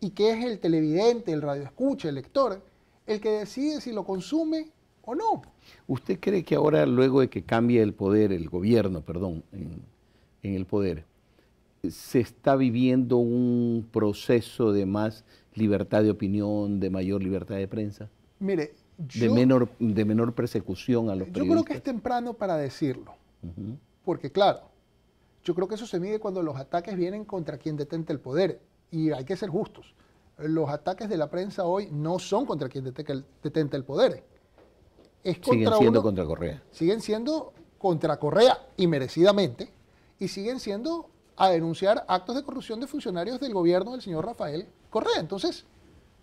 y que es el televidente, el radioescucha, el lector, el que decide si lo consume o no. ¿Usted cree que ahora, luego de que cambie el poder, el gobierno, perdón, en, el poder, se está viviendo un proceso de más libertad de opinión, de mayor libertad de prensa? Mire, de, menor, de menor persecución a los periodistas. Yo creo que es temprano para decirlo, porque claro, yo creo que eso se mide cuando los ataques vienen contra quien detente el poder y hay que ser justos. Los ataques de la prensa hoy no son contra quien detenta el poder. Es contra siguen siendo contra Correa. Siguen siendo contra Correa y merecidamente, y siguen siendo a denunciar actos de corrupción de funcionarios del gobierno del señor Rafael Correa. Entonces,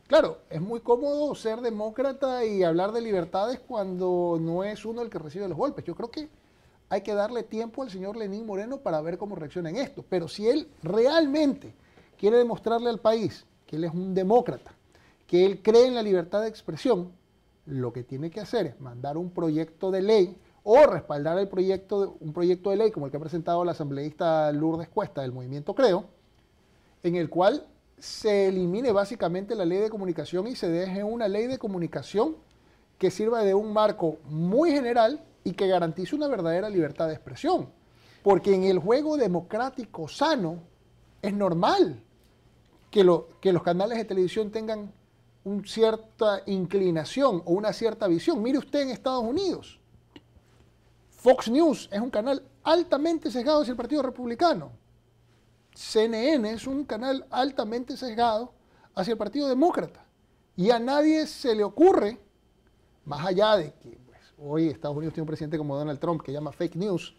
claro, es muy cómodo ser demócrata y hablar de libertades cuando no es uno el que recibe los golpes. Yo creo que hay que darle tiempo al señor Lenín Moreno para ver cómo reacciona en esto. Pero si él realmente quiere demostrarle al país que él es un demócrata, que él cree en la libertad de expresión, lo que tiene que hacer es mandar un proyecto de ley o respaldar el proyecto un proyecto de ley como el que ha presentado la asambleísta Lourdes Cuesta del movimiento Creo, en el cual se elimine básicamente la ley de comunicación y se deje una ley de comunicación que sirva de un marco muy general y que garantice una verdadera libertad de expresión. Porque en el juego democrático sano es normal que, los canales de televisión tengan una cierta inclinación o una cierta visión. Mire usted en Estados Unidos. Fox News es un canal altamente sesgado hacia el Partido Republicano. CNN es un canal altamente sesgado hacia el Partido Demócrata. Y a nadie se le ocurre, más allá de que pues, hoy Estados Unidos tiene un presidente como Donald Trump que llama fake news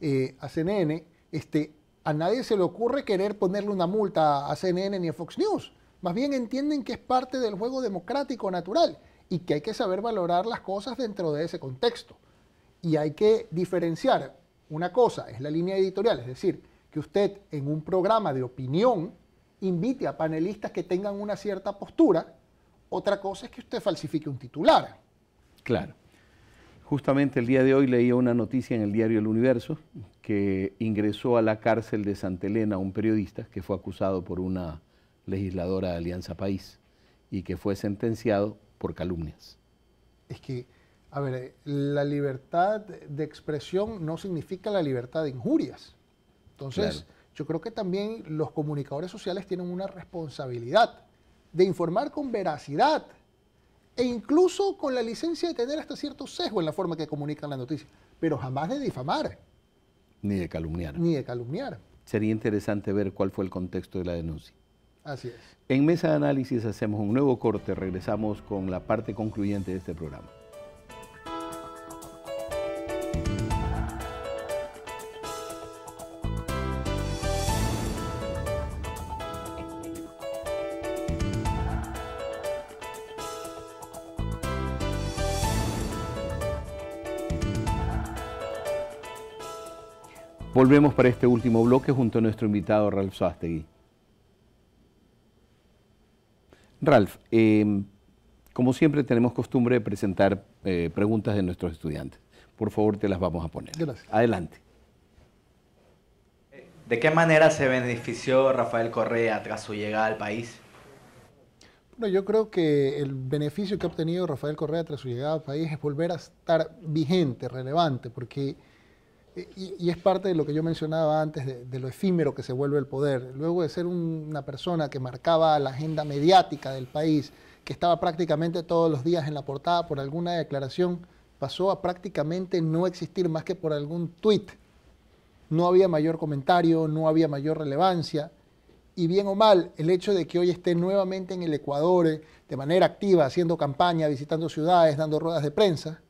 eh, a CNN, este, a nadie se le ocurre querer ponerle una multa a CNN ni a Fox News. Más bien entienden que es parte del juego democrático natural y que hay que saber valorar las cosas dentro de ese contexto. Y hay que diferenciar una cosa, es la línea editorial, es decir, que usted en un programa de opinión invite a panelistas que tengan una cierta postura, otra cosa es que usted falsifique un titular. Claro. Justamente el día de hoy leía una noticia en el diario El Universo que ingresó a la cárcel de Santa Elena un periodista que fue acusado por una legisladora de Alianza País y que fue sentenciado por calumnias. Es que, a ver, la libertad de expresión no significa la libertad de injurias. Entonces, yo creo que también los comunicadores sociales tienen una responsabilidad de informar con veracidad e incluso con la licencia de tener hasta cierto sesgo en la forma que comunican la noticia, pero jamás de difamar. Ni de calumniar. Ni de calumniar. Sería interesante ver cuál fue el contexto de la denuncia. Así es. En Mesa de Análisis hacemos un nuevo corte, regresamos con la parte concluyente de este programa. Volvemos para este último bloque junto a nuestro invitado Ralf Sastegui. Ralf, em, como siempre tenemos costumbre de presentar eh, preguntas de nuestros estudiantes. Por favor, te las vamos a poner. Gracias. Adelante. Eh, ¿De qué manera se benefició Rafael Correa tras su llegada al país? Bueno, yo creo que el beneficio que ha obtenido Rafael Correa tras su llegada al país es volver a estar vigente, relevante, porque y, es parte de lo que yo mencionaba antes, de, lo efímero que se vuelve el poder. Luego de ser una persona que marcaba la agenda mediática del país, que estaba prácticamente todos los días en la portada por alguna declaración, pasó a prácticamente no existir más que por algún tuit. No había mayor comentario, no había mayor relevancia. Y bien o mal, el hecho de que hoy esté nuevamente en el Ecuador eh, de manera activa, haciendo campaña, visitando ciudades, dando ruedas de prensa,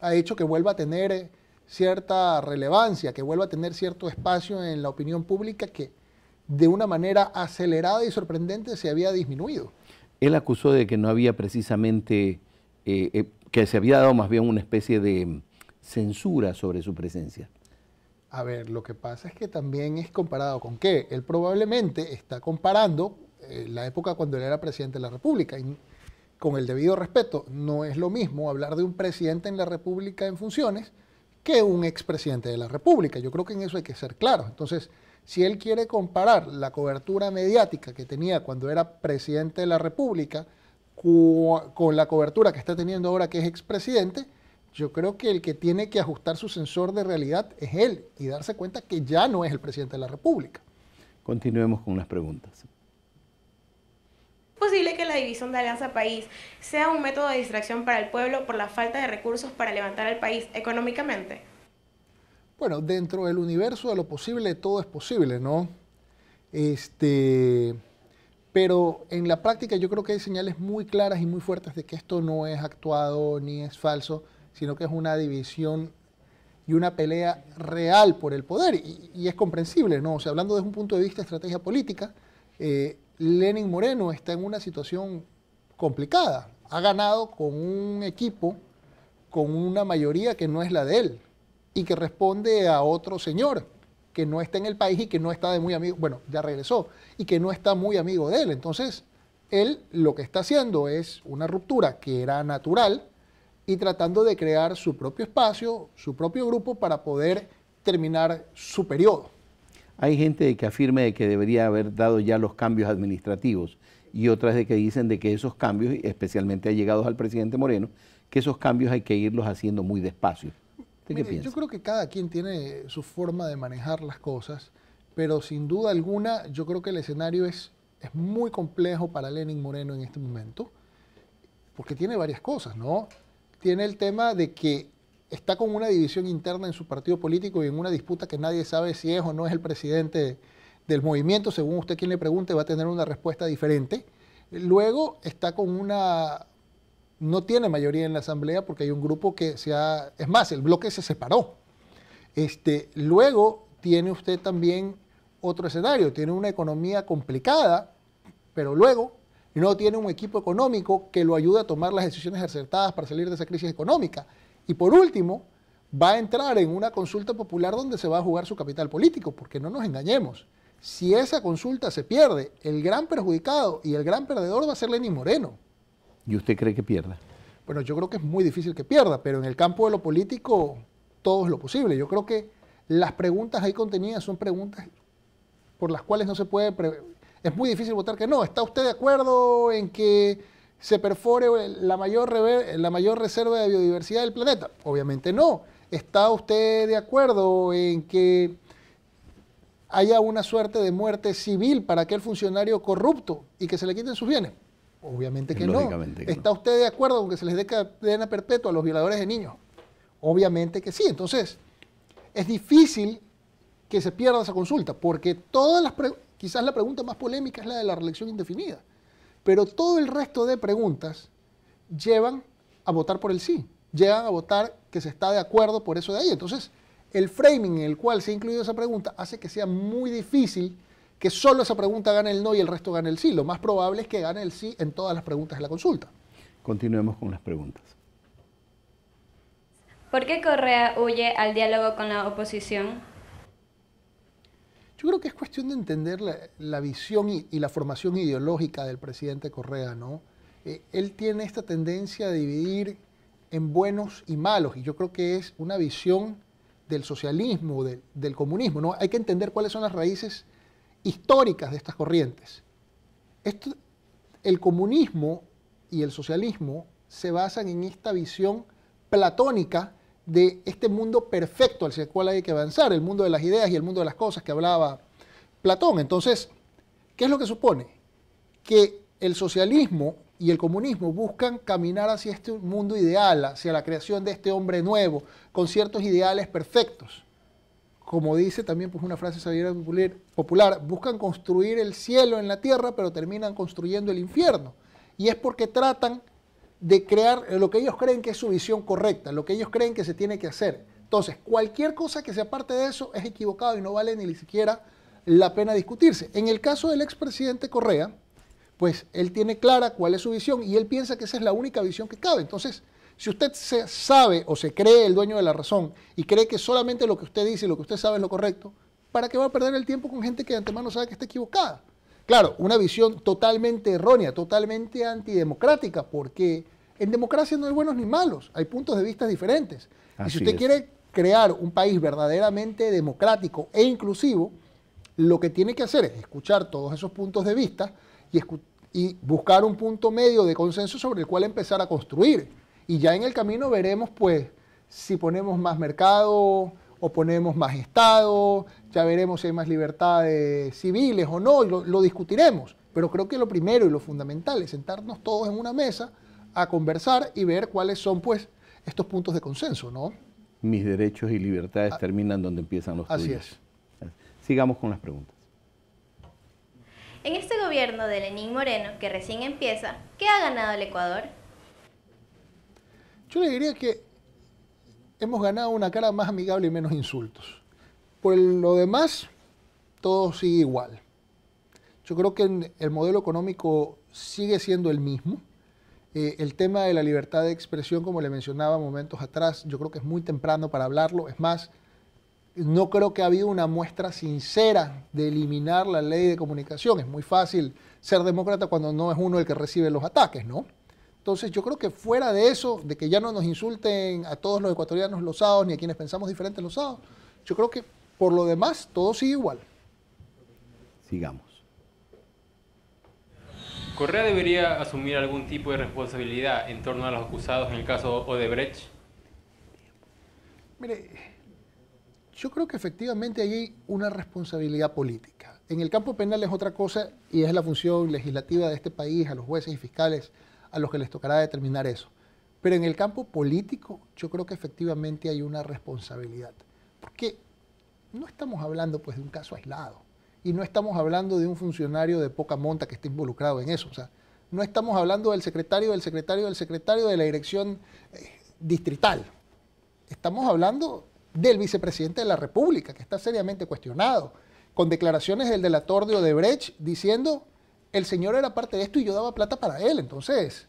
ha hecho que vuelva a tener eh, cierta relevancia, que vuelva a tener cierto espacio en la opinión pública que de una manera acelerada y sorprendente se había disminuido. Él acusó de que no había precisamente, eh, eh, que se había dado más bien una especie de censura sobre su presencia. A ver, lo que pasa es que también es comparado con qué. Él probablemente está comparando eh, la época cuando él era presidente de la República. Y con el debido respeto, no es lo mismo hablar de un presidente en la República en funciones que un expresidente de la República. Yo creo que en eso hay que ser claro. Entonces, si él quiere comparar la cobertura mediática que tenía cuando era presidente de la República con la cobertura que está teniendo ahora que es expresidente, yo creo que el que tiene que ajustar su sensor de realidad es él y darse cuenta que ya no es el presidente de la República. Continuemos con las preguntas posible que la división de Alianza País sea un método de distracción para el pueblo por la falta de recursos para levantar al país económicamente? Bueno, dentro del universo de lo posible todo es posible, ¿no? Este, pero en la práctica yo creo que hay señales muy claras y muy fuertes de que esto no es actuado ni es falso, sino que es una división y una pelea real por el poder. Y, es comprensible, ¿no? O sea, hablando desde un punto de vista de estrategia política, eh, Lenin Moreno está en una situación complicada. Ha ganado con un equipo, con una mayoría que no es la de él y que responde a otro señor que no está en el país y que no está de muy amigo, bueno, ya regresó, y que no está muy amigo de él. Entonces, él lo que está haciendo es una ruptura que era natural y tratando de crear su propio espacio, su propio grupo para poder terminar su periodo. Hay gente que afirma de que debería haber dado ya los cambios administrativos y otras de que dicen de que esos cambios, especialmente allegados al presidente Moreno, que esos cambios hay que irlos haciendo muy despacio. Yo creo que cada quien tiene su forma de manejar las cosas, pero sin duda alguna yo creo que el escenario es, es muy complejo para Lenin Moreno en este momento, porque tiene varias cosas, ¿no? Tiene el tema de que está con una división interna en su partido político y en una disputa que nadie sabe si es o no es el presidente del movimiento, según usted quien le pregunte va a tener una respuesta diferente. Luego está con una... no tiene mayoría en la Asamblea porque hay un grupo que se ha... es más, el bloque se separó. Este, luego tiene usted también otro escenario, tiene una economía complicada, pero luego no tiene un equipo económico que lo ayude a tomar las decisiones acertadas para salir de esa crisis económica. Y por último, va a entrar en una consulta popular donde se va a jugar su capital político, porque no nos engañemos. Si esa consulta se pierde, el gran perjudicado y el gran perdedor va a ser Lenín Moreno. ¿Y usted cree que pierda? Bueno, yo creo que es muy difícil que pierda, pero en el campo de lo político todo es lo posible. Yo creo que las preguntas ahí contenidas son preguntas por las cuales no se puede... es muy difícil votar que no. ¿Está usted de acuerdo en que se perfore la mayor, la mayor reserva de biodiversidad del planeta. Obviamente no. ¿Está usted de acuerdo en que haya una suerte de muerte civil para aquel funcionario corrupto y que se le quiten sus bienes? Obviamente que no. ¿Está usted de acuerdo con que se les dé cadena perpetua a los violadores de niños? Obviamente que sí. Entonces, es difícil que se pierda esa consulta, porque todas las quizás la pregunta más polémica es la de la reelección indefinida. Pero todo el resto de preguntas llevan a votar por el sí, llegan a votar que se está de acuerdo por eso de ahí. Entonces, el framing en el cual se ha incluido esa pregunta hace que sea muy difícil que solo esa pregunta gane el no y el resto gane el sí. Lo más probable es que gane el sí en todas las preguntas de la consulta. Continuemos con las preguntas. ¿Por qué Correa huye al diálogo con la oposición? Yo creo que es cuestión de entender la, visión y, la formación ideológica del presidente Correa, ¿no? Eh, él tiene esta tendencia a dividir en buenos y malos, y yo creo que es una visión del socialismo, del comunismo, ¿no? Hay que entender cuáles son las raíces históricas de estas corrientes. el comunismo y el socialismo se basan en esta visión platónica de este mundo perfecto hacia el cual hay que avanzar, el mundo de las ideas y el mundo de las cosas que hablaba Platón. Entonces, ¿qué es lo que supone? Que el socialismo y el comunismo buscan caminar hacia este mundo ideal, hacia la creación de este hombre nuevo, con ciertos ideales perfectos. Como dice también pues, una frase sabiduría popular, buscan construir el cielo en la tierra, pero terminan construyendo el infierno. Y es porque tratan de crear lo que ellos creen que es su visión correcta, lo que ellos creen que se tiene que hacer. Entonces, cualquier cosa que se aparte de eso es equivocado y no vale ni siquiera la pena discutirse. En el caso del expresidente Correa, pues él tiene clara cuál es su visión y él piensa que esa es la única visión que cabe. Entonces, si usted se sabe o se cree el dueño de la razón y cree que solamente lo que usted dice y lo que usted sabe es lo correcto, ¿para qué va a perder el tiempo con gente que de antemano sabe que está equivocada? Claro, una visión totalmente errónea, totalmente antidemocrática, porque en democracia no hay buenos ni malos, hay puntos de vista diferentes. y si usted quiere crear un país verdaderamente democrático e inclusivo, lo que tiene que hacer es escuchar todos esos puntos de vista y, y buscar un punto medio de consenso sobre el cual empezar a construir. Y ya en el camino veremos, pues, si ponemos más mercado o ponemos más Estado, ya veremos si hay más libertades civiles o no, lo, discutiremos. Pero creo que lo primero y lo fundamental es sentarnos todos en una mesa a conversar y ver cuáles son pues estos puntos de consenso, ¿no? Mis derechos y libertades ah, terminan donde empiezan los así tuyos. Así es. Sigamos con las preguntas. En este gobierno de Lenín Moreno, que recién empieza, ¿qué ha ganado el Ecuador? Yo le diría que hemos ganado una cara más amigable y menos insultos. Por pues lo demás, todo sigue igual. Yo creo que el modelo económico sigue siendo el mismo. Eh, el tema de la libertad de expresión, como le mencionaba momentos atrás, yo creo que es muy temprano para hablarlo. Es más, no creo que ha habido una muestra sincera de eliminar la ley de comunicación. Es muy fácil ser demócrata cuando no es uno el que recibe los ataques, ¿no? Entonces yo creo que fuera de eso, de que ya no nos insulten a todos los ecuatorianos los sábados ni a quienes pensamos diferente los sábados, yo creo que por lo demás, todo sigue igual. Sigamos. ¿Correa debería asumir algún tipo de responsabilidad en torno a los acusados en el caso Odebrecht? Mire, yo creo que efectivamente hay una responsabilidad política. En el campo penal es otra cosa y es la función legislativa de este país, a los jueces y fiscales, a los que les tocará determinar eso. Pero en el campo político yo creo que efectivamente hay una responsabilidad. qué? No estamos hablando pues de un caso aislado y no estamos hablando de un funcionario de poca monta que esté involucrado en eso. no estamos hablando del secretario, del secretario, del secretario de la dirección eh, distrital. Estamos hablando del vicepresidente de la República, que está seriamente cuestionado, con declaraciones del delator de Odebrecht diciendo, el señor era parte de esto y yo daba plata para él. Entonces,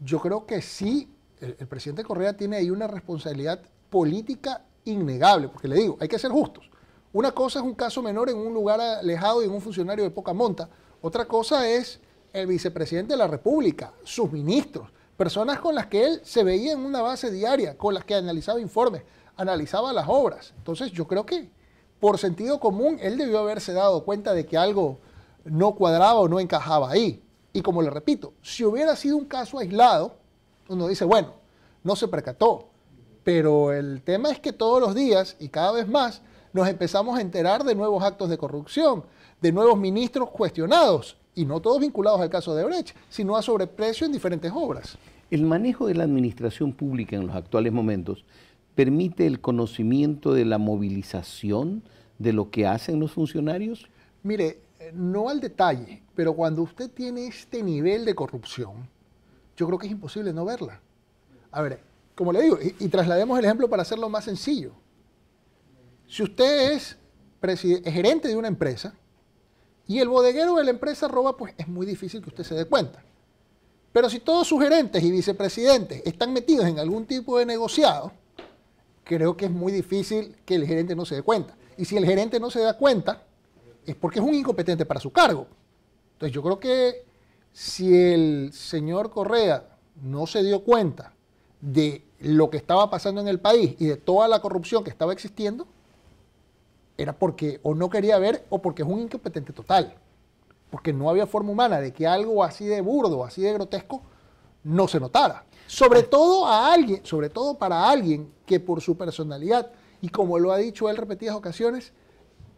yo creo que sí, el, el presidente Correa tiene ahí una responsabilidad política innegable, porque le digo, hay que ser justos. Una cosa es un caso menor en un lugar alejado y en un funcionario de poca monta. Otra cosa es el vicepresidente de la República, sus ministros, personas con las que él se veía en una base diaria, con las que analizaba informes, analizaba las obras. Entonces yo creo que por sentido común él debió haberse dado cuenta de que algo no cuadraba o no encajaba ahí. Y como le repito, si hubiera sido un caso aislado, uno dice, bueno, no se percató, pero el tema es que todos los días y cada vez más nos empezamos a enterar de nuevos actos de corrupción, de nuevos ministros cuestionados, y no todos vinculados al caso de Brecht, sino a sobreprecio en diferentes obras. El manejo de la administración pública en los actuales momentos permite el conocimiento de la movilización de lo que hacen los funcionarios. Mire, eh, no al detalle, pero cuando usted tiene este nivel de corrupción, yo creo que es imposible no verla. A ver, como le digo, y, traslademos el ejemplo para hacerlo más sencillo. Si usted es gerente de una empresa y el bodeguero de la empresa roba, pues es muy difícil que usted se dé cuenta. Pero si todos sus gerentes y vicepresidentes están metidos en algún tipo de negociado, creo que es muy difícil que el gerente no se dé cuenta. Y si el gerente no se da cuenta, es porque es un incompetente para su cargo. Entonces yo creo que si el señor Correa no se dio cuenta de lo que estaba pasando en el país y de toda la corrupción que estaba existiendo, era porque o no quería ver o porque es un incompetente total. Porque no había forma humana de que algo así de burdo, así de grotesco, no se notara. Sobre todo a alguien, sobre todo para alguien que por su personalidad, y como lo ha dicho él repetidas ocasiones,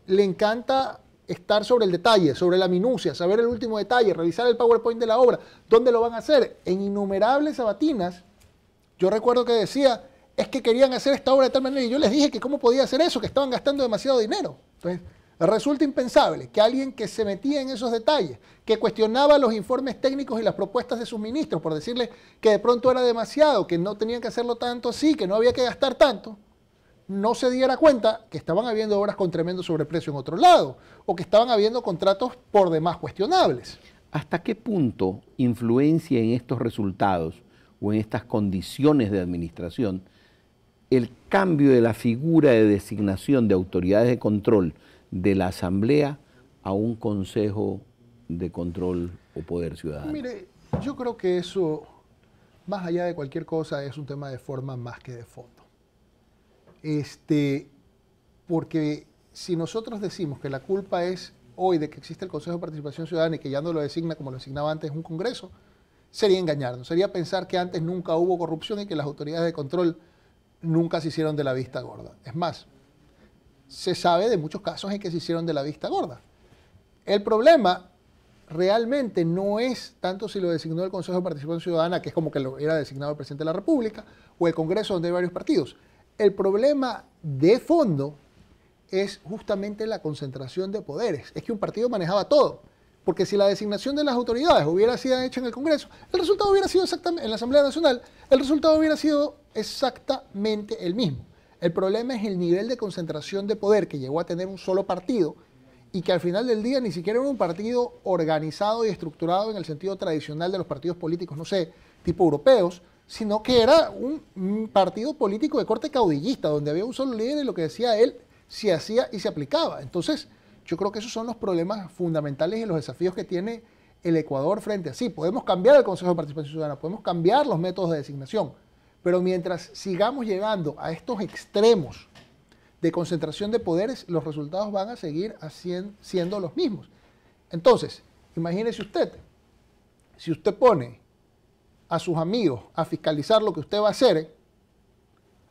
le encanta estar sobre el detalle, sobre la minucia, saber el último detalle, revisar el PowerPoint de la obra, dónde lo van a hacer, en innumerables sabatinas yo recuerdo que decía, es que querían hacer esta obra de tal manera y yo les dije que cómo podía hacer eso, que estaban gastando demasiado dinero. Entonces, resulta impensable que alguien que se metía en esos detalles, que cuestionaba los informes técnicos y las propuestas de sus ministros por decirles que de pronto era demasiado, que no tenían que hacerlo tanto así, que no había que gastar tanto, no se diera cuenta que estaban habiendo obras con tremendo sobreprecio en otro lado o que estaban habiendo contratos por demás cuestionables. ¿Hasta qué punto influencia en estos resultados o en estas condiciones de administración, el cambio de la figura de designación de autoridades de control de la Asamblea a un Consejo de Control o Poder Ciudadano? Mire, yo creo que eso, más allá de cualquier cosa, es un tema de forma más que de fondo. Este, porque si nosotros decimos que la culpa es hoy de que existe el Consejo de Participación Ciudadana y que ya no lo designa como lo designaba antes un Congreso, sería engañarnos, sería pensar que antes nunca hubo corrupción y que las autoridades de control nunca se hicieron de la vista gorda. Es más, se sabe de muchos casos en que se hicieron de la vista gorda. El problema realmente no es tanto si lo designó el Consejo de Participación Ciudadana, que es como que lo era designado el presidente de la República, o el Congreso donde hay varios partidos. El problema de fondo es justamente la concentración de poderes. Es que un partido manejaba todo. Porque si la designación de las autoridades hubiera sido hecha en el Congreso, el resultado hubiera sido exactamente, en la Asamblea Nacional, el resultado hubiera sido exactamente el mismo. El problema es el nivel de concentración de poder que llegó a tener un solo partido y que al final del día ni siquiera era un partido organizado y estructurado en el sentido tradicional de los partidos políticos, no sé, tipo europeos, sino que era un partido político de corte caudillista, donde había un solo líder y lo que decía él se hacía y se aplicaba. Entonces, yo creo que esos son los problemas fundamentales y los desafíos que tiene el Ecuador frente a sí. Podemos cambiar el Consejo de Participación Ciudadana, podemos cambiar los métodos de designación, pero mientras sigamos llegando a estos extremos de concentración de poderes, los resultados van a seguir siendo los mismos. Entonces, imagínese usted, si usted pone a sus amigos a fiscalizar lo que usted va a hacer,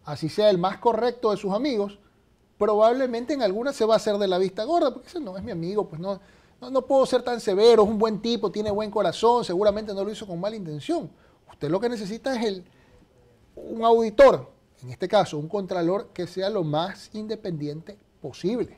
así sea el más correcto de sus amigos, probablemente en algunas se va a hacer de la vista gorda, porque ese no es mi amigo, pues no, no, no, puedo ser tan severo, es un buen tipo, tiene buen corazón, seguramente no lo hizo con mala intención. Usted lo que necesita es el, un auditor, en este caso un contralor, que sea lo más independiente posible.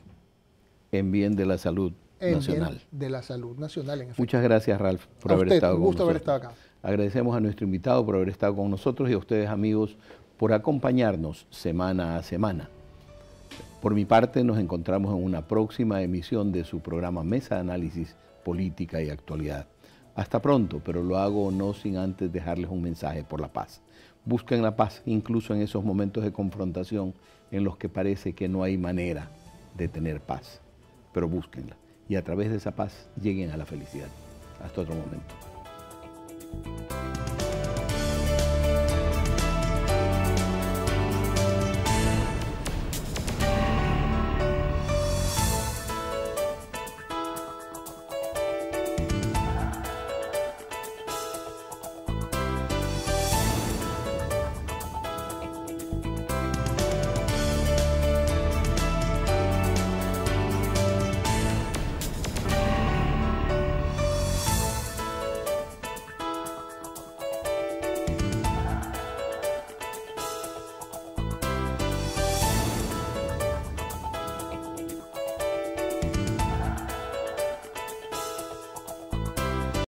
En bien de la salud nacional. de la salud nacional. En Muchas gracias, Ralph, por haber estado un gusto haber estado acá. Agradecemos a nuestro invitado por haber estado con nosotros y a ustedes, amigos, por acompañarnos semana a semana. Por mi parte, nos encontramos en una próxima emisión de su programa Mesa de Análisis Política y Actualidad. Hasta pronto, pero lo hago no sin antes dejarles un mensaje por la paz. Busquen la paz incluso en esos momentos de confrontación en los que parece que no hay manera de tener paz. Pero búsquenla y a través de esa paz lleguen a la felicidad. Hasta otro momento.